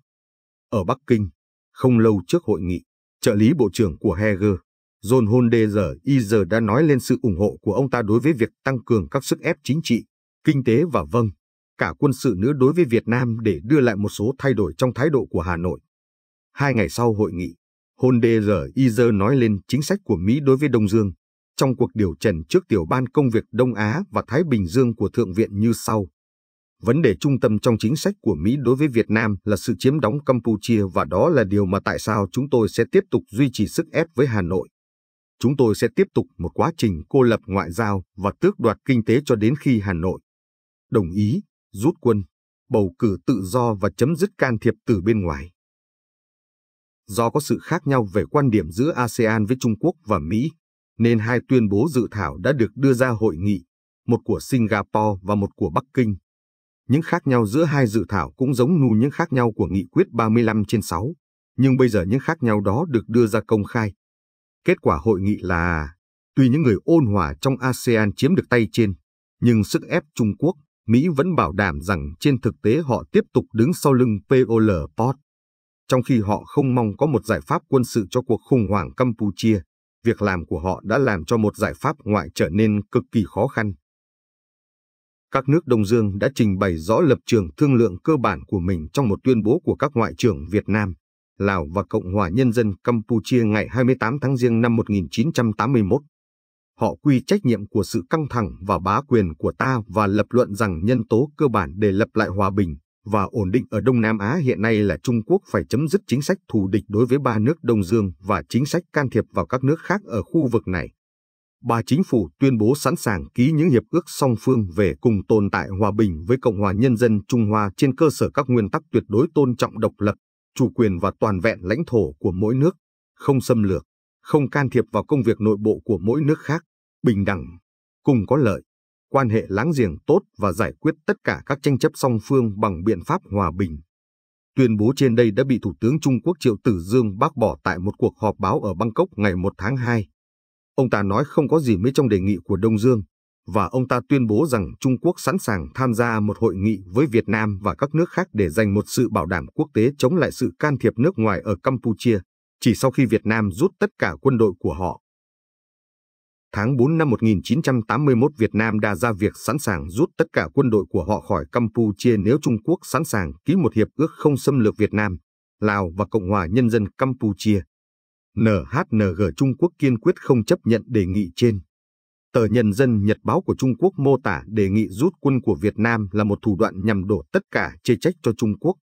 [SPEAKER 1] Ở Bắc Kinh, không lâu trước hội nghị, trợ lý bộ trưởng của Heger, John Holder Iser đã nói lên sự ủng hộ của ông ta đối với việc tăng cường các sức ép chính trị, kinh tế và vâng, cả quân sự nữa đối với Việt Nam để đưa lại một số thay đổi trong thái độ của Hà Nội. Hai ngày sau hội nghị, Holder Iser nói lên chính sách của Mỹ đối với Đông Dương trong cuộc điều trần trước tiểu ban công việc Đông Á và Thái Bình Dương của Thượng viện như sau. Vấn đề trung tâm trong chính sách của Mỹ đối với Việt Nam là sự chiếm đóng Campuchia và đó là điều mà tại sao chúng tôi sẽ tiếp tục duy trì sức ép với Hà Nội chúng tôi sẽ tiếp tục một quá trình cô lập ngoại giao và tước đoạt kinh tế cho đến khi Hà Nội đồng ý, rút quân, bầu cử tự do và chấm dứt can thiệp từ bên ngoài. Do có sự khác nhau về quan điểm giữa ASEAN với Trung Quốc và Mỹ, nên hai tuyên bố dự thảo đã được đưa ra hội nghị, một của Singapore và một của Bắc Kinh. Những khác nhau giữa hai dự thảo cũng giống như những khác nhau của nghị quyết 35 trên 6, nhưng bây giờ những khác nhau đó được đưa ra công khai, Kết quả hội nghị là, tuy những người ôn hòa trong ASEAN chiếm được tay trên, nhưng sức ép Trung Quốc, Mỹ vẫn bảo đảm rằng trên thực tế họ tiếp tục đứng sau lưng POL Pot. Trong khi họ không mong có một giải pháp quân sự cho cuộc khủng hoảng Campuchia, việc làm của họ đã làm cho một giải pháp ngoại trở nên cực kỳ khó khăn. Các nước Đông Dương đã trình bày rõ lập trường thương lượng cơ bản của mình trong một tuyên bố của các ngoại trưởng Việt Nam, Lào và Cộng hòa Nhân dân Campuchia ngày 28 tháng Giêng năm 1981. Họ quy trách nhiệm của sự căng thẳng và bá quyền của ta và lập luận rằng nhân tố cơ bản để lập lại hòa bình và ổn định ở Đông Nam Á hiện nay là Trung Quốc phải chấm dứt chính sách thù địch đối với ba nước Đông Dương và chính sách can thiệp vào các nước khác ở khu vực này. Ba chính phủ tuyên bố sẵn sàng ký những hiệp ước song phương về cùng tồn tại hòa bình với Cộng hòa Nhân dân Trung Hoa trên cơ sở các nguyên tắc tuyệt đối tôn trọng độc lập chủ quyền và toàn vẹn lãnh thổ của mỗi nước, không xâm lược, không can thiệp vào công việc nội bộ của mỗi nước khác, bình đẳng, cùng có lợi, quan hệ láng giềng tốt và giải quyết tất cả các tranh chấp song phương bằng biện pháp hòa bình. Tuyên bố trên đây đã bị Thủ tướng Trung Quốc Triệu Tử Dương bác bỏ tại một cuộc họp báo ở Bangkok ngày 1 tháng 2. Ông ta nói không có gì mới trong đề nghị của Đông Dương, và ông ta tuyên bố rằng Trung Quốc sẵn sàng tham gia một hội nghị với Việt Nam và các nước khác để giành một sự bảo đảm quốc tế chống lại sự can thiệp nước ngoài ở Campuchia, chỉ sau khi Việt Nam rút tất cả quân đội của họ. Tháng 4 năm 1981 Việt Nam đã ra việc sẵn sàng rút tất cả quân đội của họ khỏi Campuchia nếu Trung Quốc sẵn sàng ký một hiệp ước không xâm lược Việt Nam, Lào và Cộng hòa Nhân dân Campuchia. NHNG Trung Quốc kiên quyết không chấp nhận đề nghị trên. Tờ Nhân dân Nhật báo của Trung Quốc mô tả đề nghị rút quân của Việt Nam là một thủ đoạn nhằm đổ tất cả chê trách cho Trung Quốc.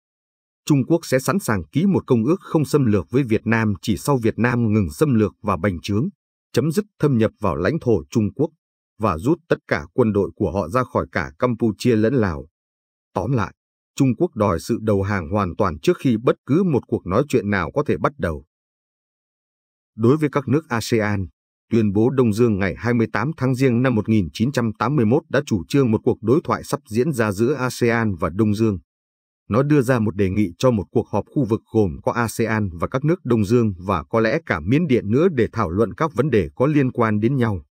[SPEAKER 1] Trung Quốc sẽ sẵn sàng ký một công ước không xâm lược với Việt Nam chỉ sau Việt Nam ngừng xâm lược và bành trướng, chấm dứt thâm nhập vào lãnh thổ Trung Quốc và rút tất cả quân đội của họ ra khỏi cả Campuchia lẫn Lào. Tóm lại, Trung Quốc đòi sự đầu hàng hoàn toàn trước khi bất cứ một cuộc nói chuyện nào có thể bắt đầu. Đối với các nước ASEAN, tuyên bố Đông Dương ngày 28 tháng Giêng năm 1981 đã chủ trương một cuộc đối thoại sắp diễn ra giữa ASEAN và Đông Dương. Nó đưa ra một đề nghị cho một cuộc họp khu vực gồm có ASEAN và các nước Đông Dương và có lẽ cả Miến Điện nữa để thảo luận các vấn đề có liên quan đến nhau.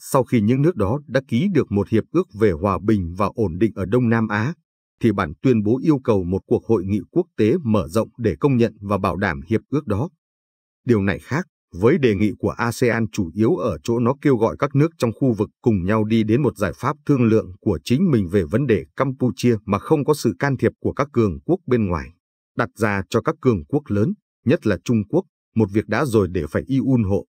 [SPEAKER 1] Sau khi những nước đó đã ký được một hiệp ước về hòa bình và ổn định ở Đông Nam Á, thì bản tuyên bố yêu cầu một cuộc hội nghị quốc tế mở rộng để công nhận và bảo đảm hiệp ước đó. Điều này khác với đề nghị của ASEAN chủ yếu ở chỗ nó kêu gọi các nước trong khu vực cùng nhau đi đến một giải pháp thương lượng của chính mình về vấn đề Campuchia mà không có sự can thiệp của các cường quốc bên ngoài, đặt ra cho các cường quốc lớn, nhất là Trung Quốc, một việc đã rồi để phải y un hộ.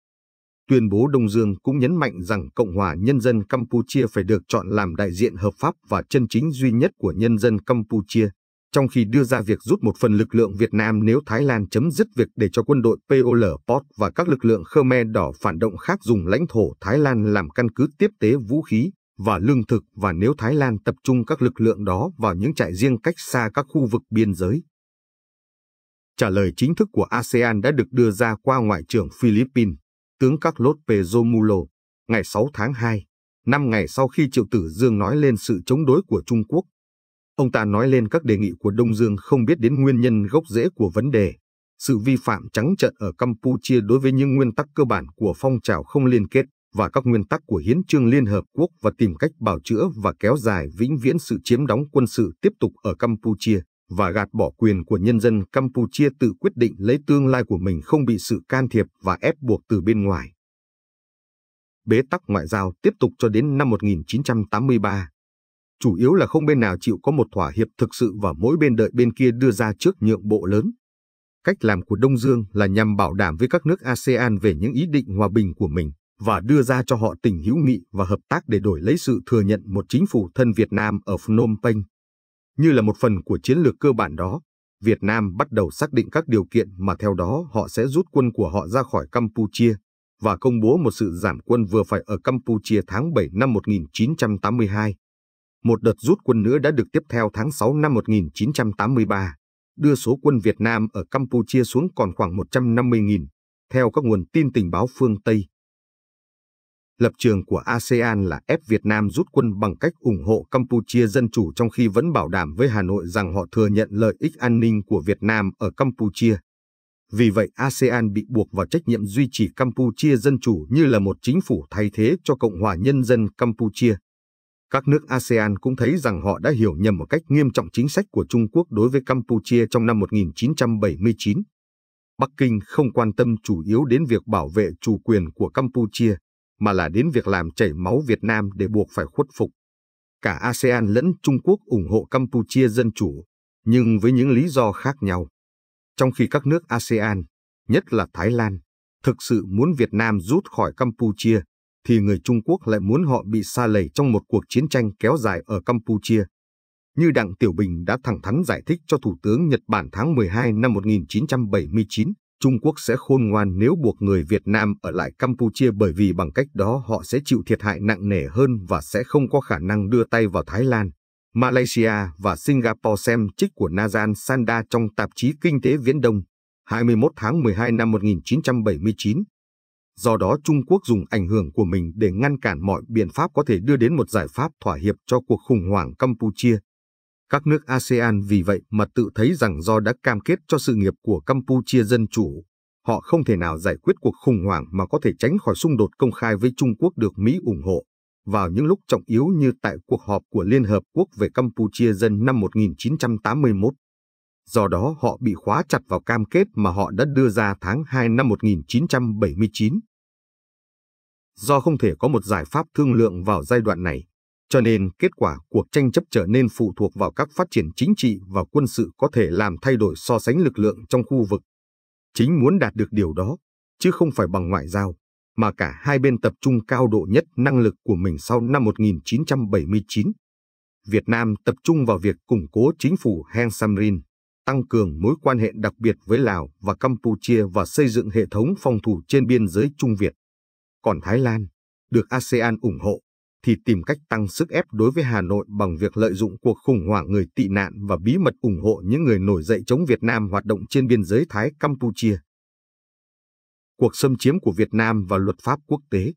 [SPEAKER 1] Tuyên bố Đông Dương cũng nhấn mạnh rằng Cộng hòa Nhân dân Campuchia phải được chọn làm đại diện hợp pháp và chân chính duy nhất của nhân dân Campuchia, trong khi đưa ra việc rút một phần lực lượng Việt Nam nếu Thái Lan chấm dứt việc để cho quân đội POL Pot và các lực lượng Khmer Đỏ phản động khác dùng lãnh thổ Thái Lan làm căn cứ tiếp tế vũ khí và lương thực và nếu Thái Lan tập trung các lực lượng đó vào những trại riêng cách xa các khu vực biên giới. Trả lời chính thức của ASEAN đã được đưa ra qua Ngoại trưởng Philippines, tướng Carlos Pezomulo, ngày 6 tháng 2, năm ngày sau khi Triệu Tử Dương nói lên sự chống đối của Trung Quốc Ông ta nói lên các đề nghị của Đông Dương không biết đến nguyên nhân gốc rễ của vấn đề, sự vi phạm trắng trợn ở Campuchia đối với những nguyên tắc cơ bản của phong trào không liên kết và các nguyên tắc của hiến trương Liên Hợp Quốc và tìm cách bảo chữa và kéo dài vĩnh viễn sự chiếm đóng quân sự tiếp tục ở Campuchia và gạt bỏ quyền của nhân dân Campuchia tự quyết định lấy tương lai của mình không bị sự can thiệp và ép buộc từ bên ngoài. Bế tắc ngoại giao tiếp tục cho đến năm 1983, chủ yếu là không bên nào chịu có một thỏa hiệp thực sự và mỗi bên đợi bên kia đưa ra trước nhượng bộ lớn. Cách làm của Đông Dương là nhằm bảo đảm với các nước ASEAN về những ý định hòa bình của mình và đưa ra cho họ tình hữu nghị và hợp tác để đổi lấy sự thừa nhận một chính phủ thân Việt Nam ở Phnom Penh. Như là một phần của chiến lược cơ bản đó, Việt Nam bắt đầu xác định các điều kiện mà theo đó họ sẽ rút quân của họ ra khỏi Campuchia và công bố một sự giảm quân vừa phải ở Campuchia tháng 7 năm 1982 một đợt rút quân nữa đã được tiếp theo tháng 6 năm 1983, đưa số quân Việt Nam ở Campuchia xuống còn khoảng 150.000, theo các nguồn tin tình báo phương Tây. Lập trường của ASEAN là ép Việt Nam rút quân bằng cách ủng hộ Campuchia dân chủ trong khi vẫn bảo đảm với Hà Nội rằng họ thừa nhận lợi ích an ninh của Việt Nam ở Campuchia. Vì vậy ASEAN bị buộc vào trách nhiệm duy trì Campuchia dân chủ như là một chính phủ thay thế cho Cộng hòa Nhân dân Campuchia. Các nước ASEAN cũng thấy rằng họ đã hiểu nhầm một cách nghiêm trọng chính sách của Trung Quốc đối với Campuchia trong năm 1979. Bắc Kinh không quan tâm chủ yếu đến việc bảo vệ chủ quyền của Campuchia, mà là đến việc làm chảy máu Việt Nam để buộc phải khuất phục. Cả ASEAN lẫn Trung Quốc ủng hộ Campuchia dân chủ, nhưng với những lý do khác nhau. Trong khi các nước ASEAN, nhất là Thái Lan, thực sự muốn Việt Nam rút khỏi Campuchia, thì người Trung Quốc lại muốn họ bị xa lầy trong một cuộc chiến tranh kéo dài ở Campuchia. Như Đặng Tiểu Bình đã thẳng thắn giải thích cho Thủ tướng Nhật Bản tháng 12 năm 1979, Trung Quốc sẽ khôn ngoan nếu buộc người Việt Nam ở lại Campuchia bởi vì bằng cách đó họ sẽ chịu thiệt hại nặng nề hơn và sẽ không có khả năng đưa tay vào Thái Lan. Malaysia và Singapore xem trích của Nazan Sanda trong tạp chí Kinh tế Viễn Đông 21 tháng 12 năm 1979, Do đó Trung Quốc dùng ảnh hưởng của mình để ngăn cản mọi biện pháp có thể đưa đến một giải pháp thỏa hiệp cho cuộc khủng hoảng Campuchia. Các nước ASEAN vì vậy mà tự thấy rằng do đã cam kết cho sự nghiệp của Campuchia dân chủ, họ không thể nào giải quyết cuộc khủng hoảng mà có thể tránh khỏi xung đột công khai với Trung Quốc được Mỹ ủng hộ vào những lúc trọng yếu như tại cuộc họp của Liên Hợp Quốc về Campuchia dân năm 1981 do đó họ bị khóa chặt vào cam kết mà họ đã đưa ra tháng 2 năm 1979. Do không thể có một giải pháp thương lượng vào giai đoạn này, cho nên kết quả cuộc tranh chấp trở nên phụ thuộc vào các phát triển chính trị và quân sự có thể làm thay đổi so sánh lực lượng trong khu vực. Chính muốn đạt được điều đó, chứ không phải bằng ngoại giao, mà cả hai bên tập trung cao độ nhất năng lực của mình sau năm 1979. Việt Nam tập trung vào việc củng cố chính phủ Heng Samrin tăng cường mối quan hệ đặc biệt với Lào và Campuchia và xây dựng hệ thống phòng thủ trên biên giới Trung Việt. Còn Thái Lan, được ASEAN ủng hộ, thì tìm cách tăng sức ép đối với Hà Nội bằng việc lợi dụng cuộc khủng hoảng người tị nạn và bí mật ủng hộ những người nổi dậy chống Việt Nam hoạt động trên biên giới Thái-Campuchia. Cuộc xâm chiếm của Việt Nam và luật pháp quốc tế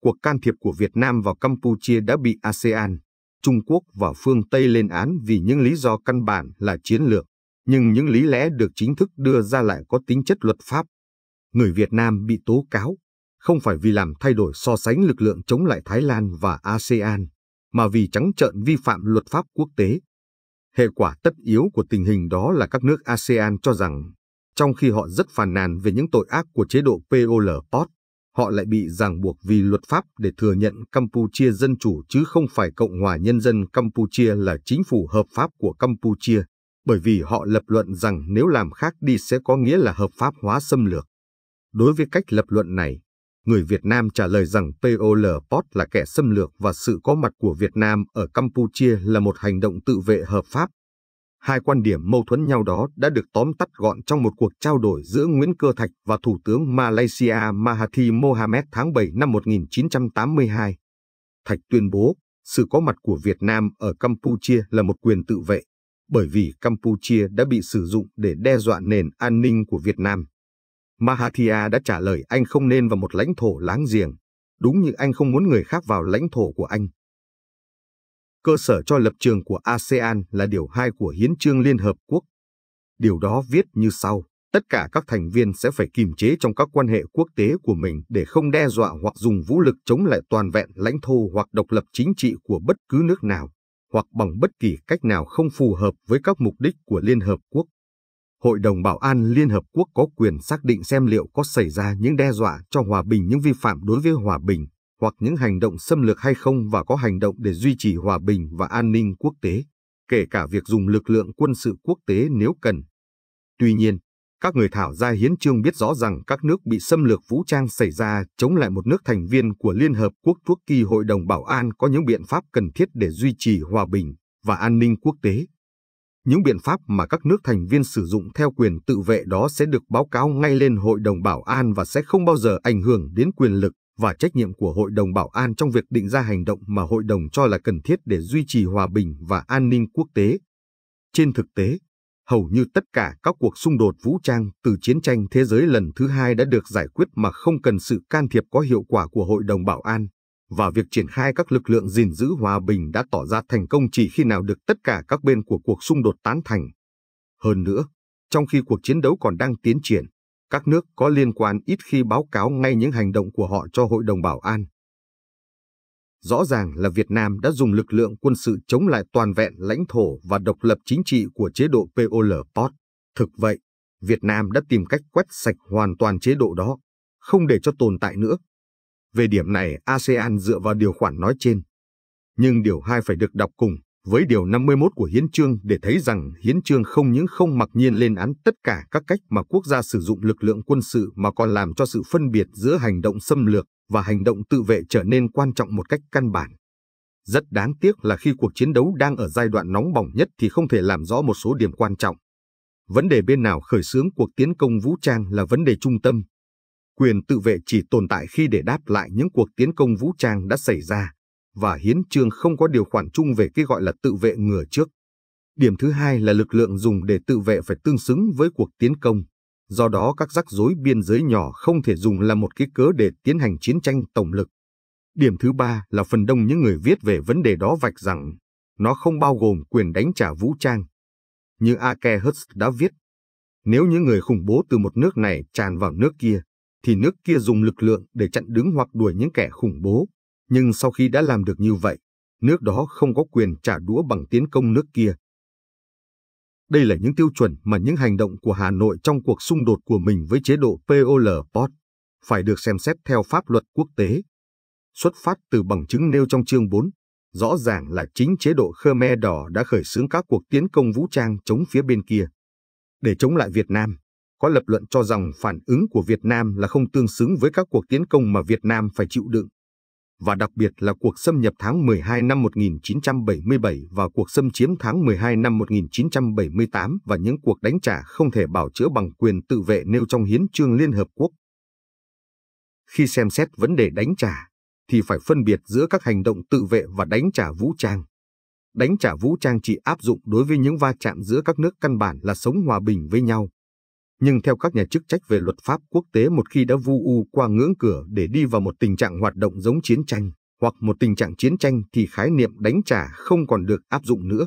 [SPEAKER 1] Cuộc can thiệp của Việt Nam vào Campuchia đã bị ASEAN, Trung Quốc và phương Tây lên án vì những lý do căn bản là chiến lược, nhưng những lý lẽ được chính thức đưa ra lại có tính chất luật pháp. Người Việt Nam bị tố cáo, không phải vì làm thay đổi so sánh lực lượng chống lại Thái Lan và ASEAN, mà vì trắng trợn vi phạm luật pháp quốc tế. Hệ quả tất yếu của tình hình đó là các nước ASEAN cho rằng, trong khi họ rất phàn nàn về những tội ác của chế độ POL Pot, họ lại bị ràng buộc vì luật pháp để thừa nhận Campuchia dân chủ chứ không phải Cộng hòa Nhân dân Campuchia là chính phủ hợp pháp của Campuchia, bởi vì họ lập luận rằng nếu làm khác đi sẽ có nghĩa là hợp pháp hóa xâm lược. Đối với cách lập luận này, người Việt Nam trả lời rằng POL Pot là kẻ xâm lược và sự có mặt của Việt Nam ở Campuchia là một hành động tự vệ hợp pháp Hai quan điểm mâu thuẫn nhau đó đã được tóm tắt gọn trong một cuộc trao đổi giữa Nguyễn Cơ Thạch và Thủ tướng Malaysia Mahathir Mohamed tháng 7 năm 1982. Thạch tuyên bố sự có mặt của Việt Nam ở Campuchia là một quyền tự vệ, bởi vì Campuchia đã bị sử dụng để đe dọa nền an ninh của Việt Nam. Mahathir đã trả lời anh không nên vào một lãnh thổ láng giềng, đúng như anh không muốn người khác vào lãnh thổ của anh cơ sở cho lập trường của ASEAN là điều 2 của Hiến trương Liên Hợp Quốc. Điều đó viết như sau. Tất cả các thành viên sẽ phải kiềm chế trong các quan hệ quốc tế của mình để không đe dọa hoặc dùng vũ lực chống lại toàn vẹn lãnh thổ hoặc độc lập chính trị của bất cứ nước nào, hoặc bằng bất kỳ cách nào không phù hợp với các mục đích của Liên Hợp Quốc. Hội đồng Bảo an Liên Hợp Quốc có quyền xác định xem liệu có xảy ra những đe dọa cho hòa bình những vi phạm đối với hòa bình hoặc những hành động xâm lược hay không và có hành động để duy trì hòa bình và an ninh quốc tế, kể cả việc dùng lực lượng quân sự quốc tế nếu cần. Tuy nhiên, các người thảo ra hiến trương biết rõ rằng các nước bị xâm lược vũ trang xảy ra chống lại một nước thành viên của Liên Hợp Quốc Quốc kỳ Hội đồng Bảo an có những biện pháp cần thiết để duy trì hòa bình và an ninh quốc tế. Những biện pháp mà các nước thành viên sử dụng theo quyền tự vệ đó sẽ được báo cáo ngay lên Hội đồng Bảo an và sẽ không bao giờ ảnh hưởng đến quyền lực và trách nhiệm của Hội đồng Bảo an trong việc định ra hành động mà Hội đồng cho là cần thiết để duy trì hòa bình và an ninh quốc tế. Trên thực tế, hầu như tất cả các cuộc xung đột vũ trang từ chiến tranh thế giới lần thứ hai đã được giải quyết mà không cần sự can thiệp có hiệu quả của Hội đồng Bảo an, và việc triển khai các lực lượng gìn giữ hòa bình đã tỏ ra thành công chỉ khi nào được tất cả các bên của cuộc xung đột tán thành. Hơn nữa, trong khi cuộc chiến đấu còn đang tiến triển, các nước có liên quan ít khi báo cáo ngay những hành động của họ cho Hội đồng Bảo an. Rõ ràng là Việt Nam đã dùng lực lượng quân sự chống lại toàn vẹn lãnh thổ và độc lập chính trị của chế độ POL-POT. Thực vậy, Việt Nam đã tìm cách quét sạch hoàn toàn chế độ đó, không để cho tồn tại nữa. Về điểm này, ASEAN dựa vào điều khoản nói trên. Nhưng điều hai phải được đọc cùng với điều 51 của hiến trương để thấy rằng hiến trương không những không mặc nhiên lên án tất cả các cách mà quốc gia sử dụng lực lượng quân sự mà còn làm cho sự phân biệt giữa hành động xâm lược và hành động tự vệ trở nên quan trọng một cách căn bản. Rất đáng tiếc là khi cuộc chiến đấu đang ở giai đoạn nóng bỏng nhất thì không thể làm rõ một số điểm quan trọng. Vấn đề bên nào khởi xướng cuộc tiến công vũ trang là vấn đề trung tâm. Quyền tự vệ chỉ tồn tại khi để đáp lại những cuộc tiến công vũ trang đã xảy ra và hiến trương không có điều khoản chung về cái gọi là tự vệ ngừa trước. Điểm thứ hai là lực lượng dùng để tự vệ phải tương xứng với cuộc tiến công. Do đó các rắc rối biên giới nhỏ không thể dùng là một cái cớ để tiến hành chiến tranh tổng lực. Điểm thứ ba là phần đông những người viết về vấn đề đó vạch rằng nó không bao gồm quyền đánh trả vũ trang. Như Ake Hertz đã viết, nếu những người khủng bố từ một nước này tràn vào nước kia, thì nước kia dùng lực lượng để chặn đứng hoặc đuổi những kẻ khủng bố. Nhưng sau khi đã làm được như vậy, nước đó không có quyền trả đũa bằng tiến công nước kia. Đây là những tiêu chuẩn mà những hành động của Hà Nội trong cuộc xung đột của mình với chế độ POL-POT phải được xem xét theo pháp luật quốc tế. Xuất phát từ bằng chứng nêu trong chương 4, rõ ràng là chính chế độ Khmer Đỏ đã khởi xướng các cuộc tiến công vũ trang chống phía bên kia. Để chống lại Việt Nam, có lập luận cho rằng phản ứng của Việt Nam là không tương xứng với các cuộc tiến công mà Việt Nam phải chịu đựng và đặc biệt là cuộc xâm nhập tháng 12 năm 1977 và cuộc xâm chiếm tháng 12 năm 1978 và những cuộc đánh trả không thể bảo chữa bằng quyền tự vệ nêu trong Hiến trương Liên Hợp Quốc. Khi xem xét vấn đề đánh trả, thì phải phân biệt giữa các hành động tự vệ và đánh trả vũ trang. Đánh trả vũ trang chỉ áp dụng đối với những va chạm giữa các nước căn bản là sống hòa bình với nhau, nhưng theo các nhà chức trách về luật pháp quốc tế một khi đã vu u qua ngưỡng cửa để đi vào một tình trạng hoạt động giống chiến tranh hoặc một tình trạng chiến tranh thì khái niệm đánh trả không còn được áp dụng nữa.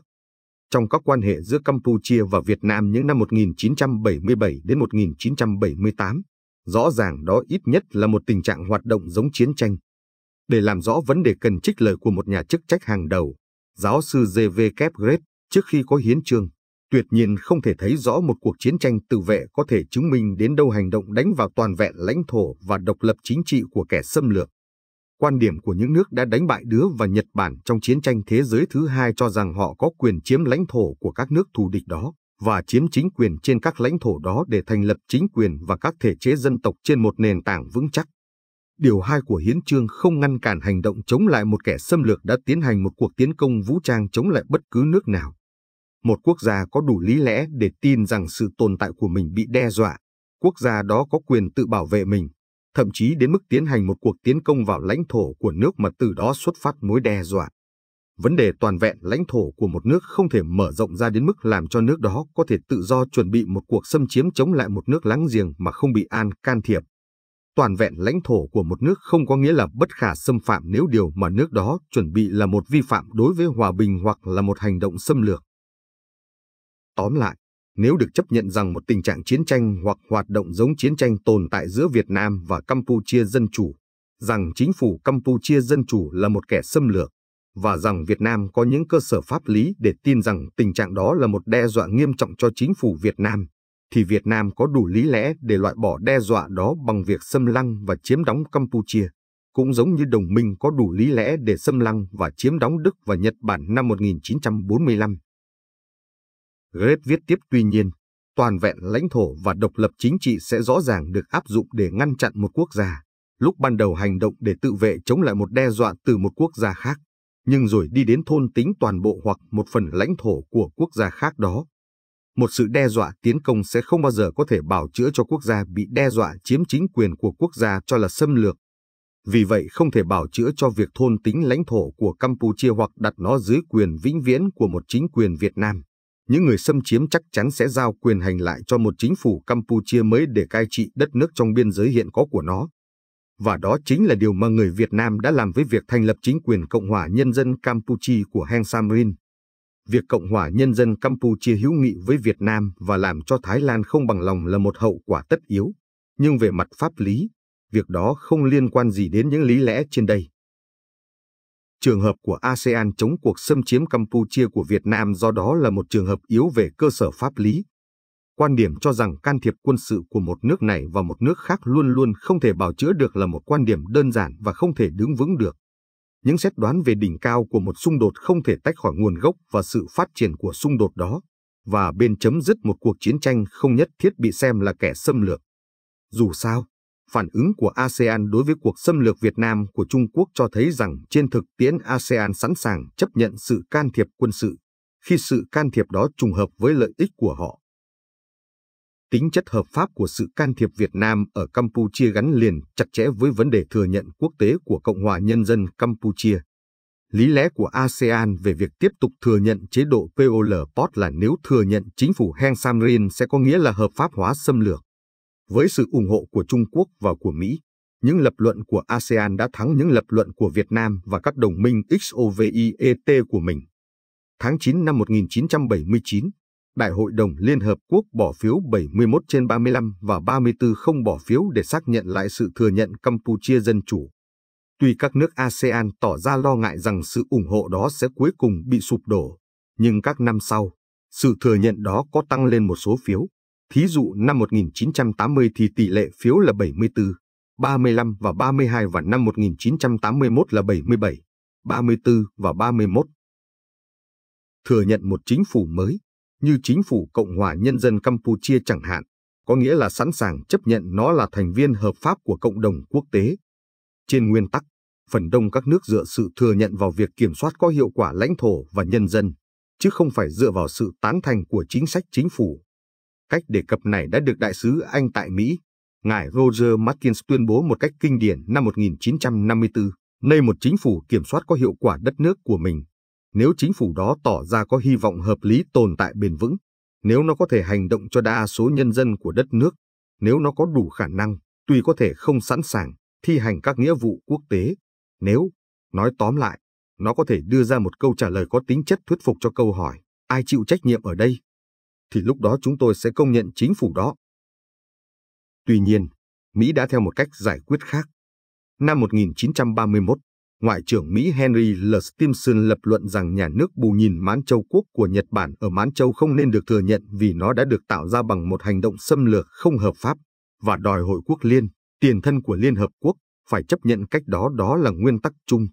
[SPEAKER 1] Trong các quan hệ giữa Campuchia và Việt Nam những năm 1977 đến 1978, rõ ràng đó ít nhất là một tình trạng hoạt động giống chiến tranh. Để làm rõ vấn đề cần trích lời của một nhà chức trách hàng đầu, giáo sư J.V. Kepgret trước khi có hiến trương tuyệt nhiên không thể thấy rõ một cuộc chiến tranh tự vệ có thể chứng minh đến đâu hành động đánh vào toàn vẹn lãnh thổ và độc lập chính trị của kẻ xâm lược. Quan điểm của những nước đã đánh bại đứa và Nhật Bản trong chiến tranh thế giới thứ hai cho rằng họ có quyền chiếm lãnh thổ của các nước thù địch đó và chiếm chính quyền trên các lãnh thổ đó để thành lập chính quyền và các thể chế dân tộc trên một nền tảng vững chắc. Điều hai của hiến trương không ngăn cản hành động chống lại một kẻ xâm lược đã tiến hành một cuộc tiến công vũ trang chống lại bất cứ nước nào một quốc gia có đủ lý lẽ để tin rằng sự tồn tại của mình bị đe dọa, quốc gia đó có quyền tự bảo vệ mình, thậm chí đến mức tiến hành một cuộc tiến công vào lãnh thổ của nước mà từ đó xuất phát mối đe dọa. Vấn đề toàn vẹn lãnh thổ của một nước không thể mở rộng ra đến mức làm cho nước đó có thể tự do chuẩn bị một cuộc xâm chiếm chống lại một nước láng giềng mà không bị an can thiệp. Toàn vẹn lãnh thổ của một nước không có nghĩa là bất khả xâm phạm nếu điều mà nước đó chuẩn bị là một vi phạm đối với hòa bình hoặc là một hành động xâm lược. Tóm lại, nếu được chấp nhận rằng một tình trạng chiến tranh hoặc hoạt động giống chiến tranh tồn tại giữa Việt Nam và Campuchia Dân Chủ, rằng chính phủ Campuchia Dân Chủ là một kẻ xâm lược, và rằng Việt Nam có những cơ sở pháp lý để tin rằng tình trạng đó là một đe dọa nghiêm trọng cho chính phủ Việt Nam, thì Việt Nam có đủ lý lẽ để loại bỏ đe dọa đó bằng việc xâm lăng và chiếm đóng Campuchia, cũng giống như đồng minh có đủ lý lẽ để xâm lăng và chiếm đóng Đức và Nhật Bản năm 1945. Gret viết tiếp tuy nhiên, toàn vẹn lãnh thổ và độc lập chính trị sẽ rõ ràng được áp dụng để ngăn chặn một quốc gia. Lúc ban đầu hành động để tự vệ chống lại một đe dọa từ một quốc gia khác, nhưng rồi đi đến thôn tính toàn bộ hoặc một phần lãnh thổ của quốc gia khác đó. Một sự đe dọa tiến công sẽ không bao giờ có thể bảo chữa cho quốc gia bị đe dọa chiếm chính quyền của quốc gia cho là xâm lược. Vì vậy không thể bảo chữa cho việc thôn tính lãnh thổ của Campuchia hoặc đặt nó dưới quyền vĩnh viễn của một chính quyền Việt Nam những người xâm chiếm chắc chắn sẽ giao quyền hành lại cho một chính phủ Campuchia mới để cai trị đất nước trong biên giới hiện có của nó. Và đó chính là điều mà người Việt Nam đã làm với việc thành lập chính quyền Cộng hòa Nhân dân Campuchia của Heng Samrin. Việc Cộng hòa Nhân dân Campuchia hữu nghị với Việt Nam và làm cho Thái Lan không bằng lòng là một hậu quả tất yếu. Nhưng về mặt pháp lý, việc đó không liên quan gì đến những lý lẽ trên đây trường hợp của ASEAN chống cuộc xâm chiếm Campuchia của Việt Nam do đó là một trường hợp yếu về cơ sở pháp lý. Quan điểm cho rằng can thiệp quân sự của một nước này vào một nước khác luôn luôn không thể bào chữa được là một quan điểm đơn giản và không thể đứng vững được. Những xét đoán về đỉnh cao của một xung đột không thể tách khỏi nguồn gốc và sự phát triển của xung đột đó, và bên chấm dứt một cuộc chiến tranh không nhất thiết bị xem là kẻ xâm lược. Dù sao, phản ứng của ASEAN đối với cuộc xâm lược Việt Nam của Trung Quốc cho thấy rằng trên thực tiễn ASEAN sẵn sàng chấp nhận sự can thiệp quân sự khi sự can thiệp đó trùng hợp với lợi ích của họ. Tính chất hợp pháp của sự can thiệp Việt Nam ở Campuchia gắn liền chặt chẽ với vấn đề thừa nhận quốc tế của Cộng hòa Nhân dân Campuchia. Lý lẽ của ASEAN về việc tiếp tục thừa nhận chế độ POL Pot là nếu thừa nhận chính phủ Heng Samrin sẽ có nghĩa là hợp pháp hóa xâm lược. Với sự ủng hộ của Trung Quốc và của Mỹ, những lập luận của ASEAN đã thắng những lập luận của Việt Nam và các đồng minh XOVIET của mình. Tháng 9 năm 1979, Đại hội đồng Liên Hợp Quốc bỏ phiếu 71 trên 35 và 34 không bỏ phiếu để xác nhận lại sự thừa nhận Campuchia Dân Chủ. Tuy các nước ASEAN tỏ ra lo ngại rằng sự ủng hộ đó sẽ cuối cùng bị sụp đổ, nhưng các năm sau, sự thừa nhận đó có tăng lên một số phiếu. Thí dụ năm 1980 thì tỷ lệ phiếu là 74, 35 và 32 và năm 1981 là 77, 34 và 31. Thừa nhận một chính phủ mới, như chính phủ Cộng hòa Nhân dân Campuchia chẳng hạn, có nghĩa là sẵn sàng chấp nhận nó là thành viên hợp pháp của cộng đồng quốc tế. Trên nguyên tắc, phần đông các nước dựa sự thừa nhận vào việc kiểm soát có hiệu quả lãnh thổ và nhân dân, chứ không phải dựa vào sự tán thành của chính sách chính phủ. Cách đề cập này đã được đại sứ Anh tại Mỹ, ngài Roger Martins tuyên bố một cách kinh điển năm 1954, nơi một chính phủ kiểm soát có hiệu quả đất nước của mình. Nếu chính phủ đó tỏ ra có hy vọng hợp lý tồn tại bền vững, nếu nó có thể hành động cho đa số nhân dân của đất nước, nếu nó có đủ khả năng, tuy có thể không sẵn sàng, thi hành các nghĩa vụ quốc tế, nếu, nói tóm lại, nó có thể đưa ra một câu trả lời có tính chất thuyết phục cho câu hỏi, ai chịu trách nhiệm ở đây? thì lúc đó chúng tôi sẽ công nhận chính phủ đó. Tuy nhiên, Mỹ đã theo một cách giải quyết khác. Năm 1931, Ngoại trưởng Mỹ Henry L. Stimson lập luận rằng nhà nước bù nhìn Mãn Châu Quốc của Nhật Bản ở Mãn Châu không nên được thừa nhận vì nó đã được tạo ra bằng một hành động xâm lược không hợp pháp và đòi hội quốc liên, tiền thân của Liên Hợp Quốc, phải chấp nhận cách đó đó là nguyên tắc chung.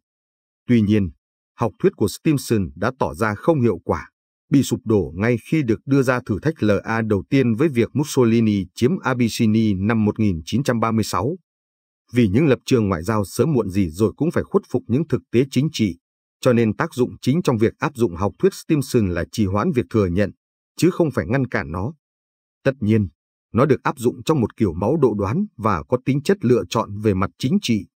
[SPEAKER 1] Tuy nhiên, học thuyết của Stimson đã tỏ ra không hiệu quả bị sụp đổ ngay khi được đưa ra thử thách LA đầu tiên với việc Mussolini chiếm Abyssinia năm 1936. Vì những lập trường ngoại giao sớm muộn gì rồi cũng phải khuất phục những thực tế chính trị, cho nên tác dụng chính trong việc áp dụng học thuyết Stimson là trì hoãn việc thừa nhận, chứ không phải ngăn cản nó. Tất nhiên, nó được áp dụng trong một kiểu máu độ đoán và có tính chất lựa chọn về mặt chính trị,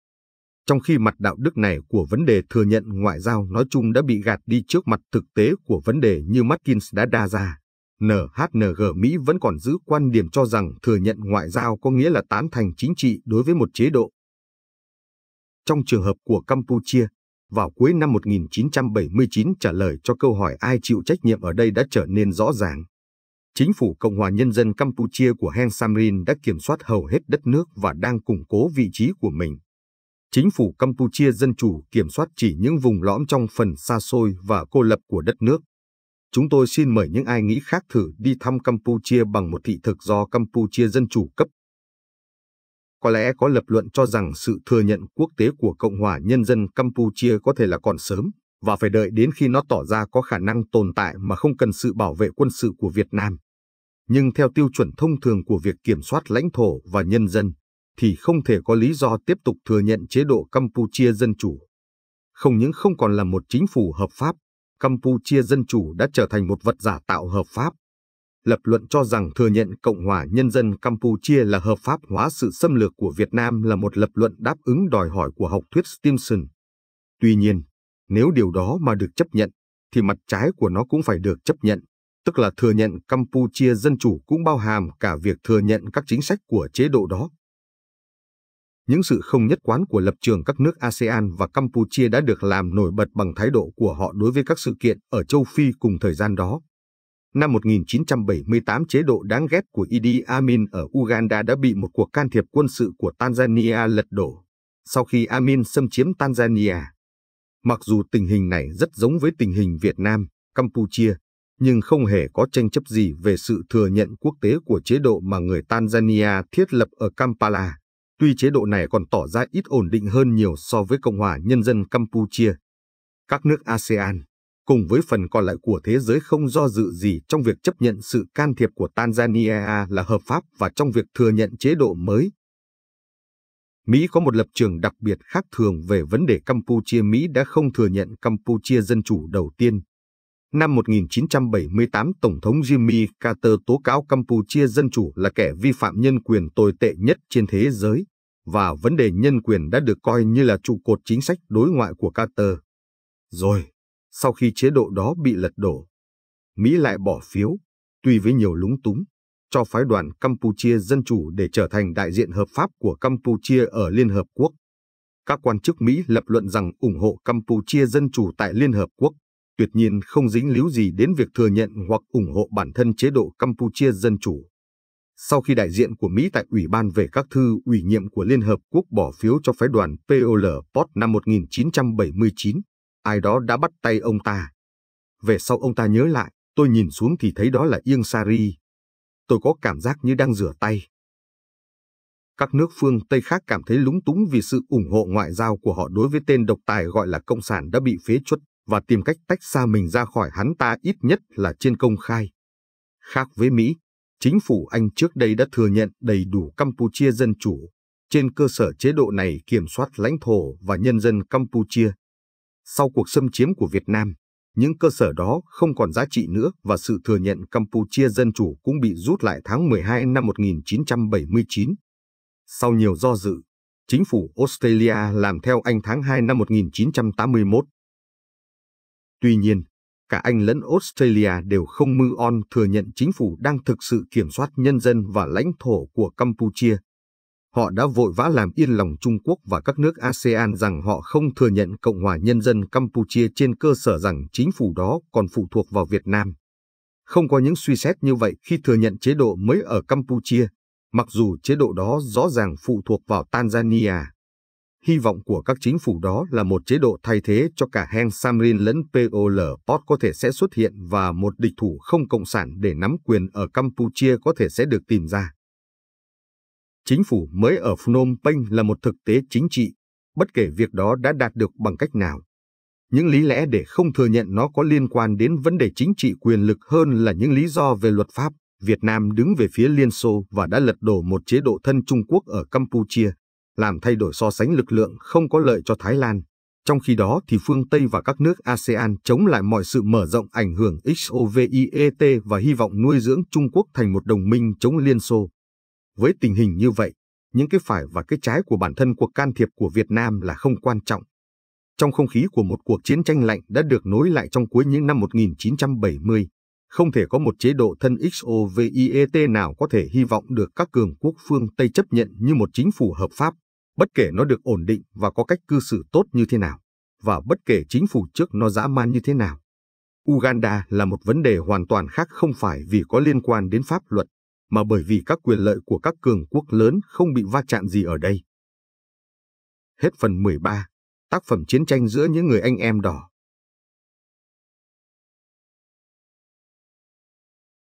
[SPEAKER 1] trong khi mặt đạo đức này của vấn đề thừa nhận ngoại giao nói chung đã bị gạt đi trước mặt thực tế của vấn đề như Markins đã đa ra. NHNG Mỹ vẫn còn giữ quan điểm cho rằng thừa nhận ngoại giao có nghĩa là tán thành chính trị đối với một chế độ. Trong trường hợp của Campuchia, vào cuối năm 1979 trả lời cho câu hỏi ai chịu trách nhiệm ở đây đã trở nên rõ ràng. Chính phủ Cộng hòa Nhân dân Campuchia của Heng Samrin đã kiểm soát hầu hết đất nước và đang củng cố vị trí của mình chính phủ Campuchia Dân Chủ kiểm soát chỉ những vùng lõm trong phần xa xôi và cô lập của đất nước. Chúng tôi xin mời những ai nghĩ khác thử đi thăm Campuchia bằng một thị thực do Campuchia Dân Chủ cấp. Có lẽ có lập luận cho rằng sự thừa nhận quốc tế của Cộng hòa Nhân dân Campuchia có thể là còn sớm và phải đợi đến khi nó tỏ ra có khả năng tồn tại mà không cần sự bảo vệ quân sự của Việt Nam. Nhưng theo tiêu chuẩn thông thường của việc kiểm soát lãnh thổ và nhân dân, thì không thể có lý do tiếp tục thừa nhận chế độ Campuchia Dân Chủ. Không những không còn là một chính phủ hợp pháp, Campuchia Dân Chủ đã trở thành một vật giả tạo hợp pháp. Lập luận cho rằng thừa nhận Cộng hòa Nhân dân Campuchia là hợp pháp hóa sự xâm lược của Việt Nam là một lập luận đáp ứng đòi hỏi của học thuyết Stimson. Tuy nhiên, nếu điều đó mà được chấp nhận, thì mặt trái của nó cũng phải được chấp nhận tức là thừa nhận Campuchia dân chủ cũng bao hàm cả việc thừa nhận các chính sách của chế độ đó những sự không nhất quán của lập trường các nước ASEAN và Campuchia đã được làm nổi bật bằng thái độ của họ đối với các sự kiện ở châu Phi cùng thời gian đó. Năm 1978 chế độ đáng ghét của Idi Amin ở Uganda đã bị một cuộc can thiệp quân sự của Tanzania lật đổ, sau khi Amin xâm chiếm Tanzania. Mặc dù tình hình này rất giống với tình hình Việt Nam, Campuchia, nhưng không hề có tranh chấp gì về sự thừa nhận quốc tế của chế độ mà người Tanzania thiết lập ở Kampala. Tuy chế độ này còn tỏ ra ít ổn định hơn nhiều so với Cộng hòa Nhân dân Campuchia. Các nước ASEAN, cùng với phần còn lại của thế giới không do dự gì trong việc chấp nhận sự can thiệp của Tanzania là hợp pháp và trong việc thừa nhận chế độ mới. Mỹ có một lập trường đặc biệt khác thường về vấn đề Campuchia. Mỹ đã không thừa nhận Campuchia dân chủ đầu tiên. Năm 1978, Tổng thống Jimmy Carter tố cáo Campuchia dân chủ là kẻ vi phạm nhân quyền tồi tệ nhất trên thế giới và vấn đề nhân quyền đã được coi như là trụ cột chính sách đối ngoại của Carter. Rồi, sau khi chế độ đó bị lật đổ, Mỹ lại bỏ phiếu, tuy với nhiều lúng túng, cho phái đoàn Campuchia Dân Chủ để trở thành đại diện hợp pháp của Campuchia ở Liên Hợp Quốc. Các quan chức Mỹ lập luận rằng ủng hộ Campuchia Dân Chủ tại Liên Hợp Quốc tuyệt nhiên không dính líu gì đến việc thừa nhận hoặc ủng hộ bản thân chế độ Campuchia Dân Chủ sau khi đại diện của Mỹ tại Ủy ban về các thư ủy nhiệm của Liên Hợp Quốc bỏ phiếu cho phái đoàn POL Port năm 1979, ai đó đã bắt tay ông ta. Về sau ông ta nhớ lại, tôi nhìn xuống thì thấy đó là Ieng Sari. Tôi có cảm giác như đang rửa tay. Các nước phương Tây khác cảm thấy lúng túng vì sự ủng hộ ngoại giao của họ đối với tên độc tài gọi là Cộng sản đã bị phế chuất và tìm cách tách xa mình ra khỏi hắn ta ít nhất là trên công khai. Khác với Mỹ, chính phủ Anh trước đây đã thừa nhận đầy đủ Campuchia dân chủ, trên cơ sở chế độ này kiểm soát lãnh thổ và nhân dân Campuchia. Sau cuộc xâm chiếm của Việt Nam, những cơ sở đó không còn giá trị nữa và sự thừa nhận Campuchia dân chủ cũng bị rút lại tháng 12 năm 1979. Sau nhiều do dự, chính phủ Australia làm theo Anh tháng 2 năm 1981. Tuy nhiên, cả Anh lẫn Australia đều không mưu on thừa nhận chính phủ đang thực sự kiểm soát nhân dân và lãnh thổ của Campuchia. Họ đã vội vã làm yên lòng Trung Quốc và các nước ASEAN rằng họ không thừa nhận Cộng hòa Nhân dân Campuchia trên cơ sở rằng chính phủ đó còn phụ thuộc vào Việt Nam. Không có những suy xét như vậy khi thừa nhận chế độ mới ở Campuchia, mặc dù chế độ đó rõ ràng phụ thuộc vào Tanzania. Hy vọng của các chính phủ đó là một chế độ thay thế cho cả Heng Samrin lẫn POL Pot có thể sẽ xuất hiện và một địch thủ không cộng sản để nắm quyền ở Campuchia có thể sẽ được tìm ra. Chính phủ mới ở Phnom Penh là một thực tế chính trị, bất kể việc đó đã đạt được bằng cách nào. Những lý lẽ để không thừa nhận nó có liên quan đến vấn đề chính trị quyền lực hơn là những lý do về luật pháp. Việt Nam đứng về phía Liên Xô và đã lật đổ một chế độ thân Trung Quốc ở Campuchia làm thay đổi so sánh lực lượng không có lợi cho Thái Lan. Trong khi đó thì phương Tây và các nước ASEAN chống lại mọi sự mở rộng ảnh hưởng XOVIET và hy vọng nuôi dưỡng Trung Quốc thành một đồng minh chống Liên Xô. Với tình hình như vậy, những cái phải và cái trái của bản thân cuộc can thiệp của Việt Nam là không quan trọng. Trong không khí của một cuộc chiến tranh lạnh đã được nối lại trong cuối những năm 1970, không thể có một chế độ thân XOVIET nào có thể hy vọng được các cường quốc phương Tây chấp nhận như một chính phủ hợp pháp bất kể nó được ổn định và có cách cư xử tốt như thế nào, và bất kể chính phủ trước nó dã man như thế nào. Uganda là một vấn đề hoàn toàn khác không phải vì có liên quan đến pháp luật, mà bởi vì các quyền lợi của các cường quốc lớn không bị va chạm gì ở đây. Hết phần 13, tác phẩm chiến tranh giữa những người anh em đỏ.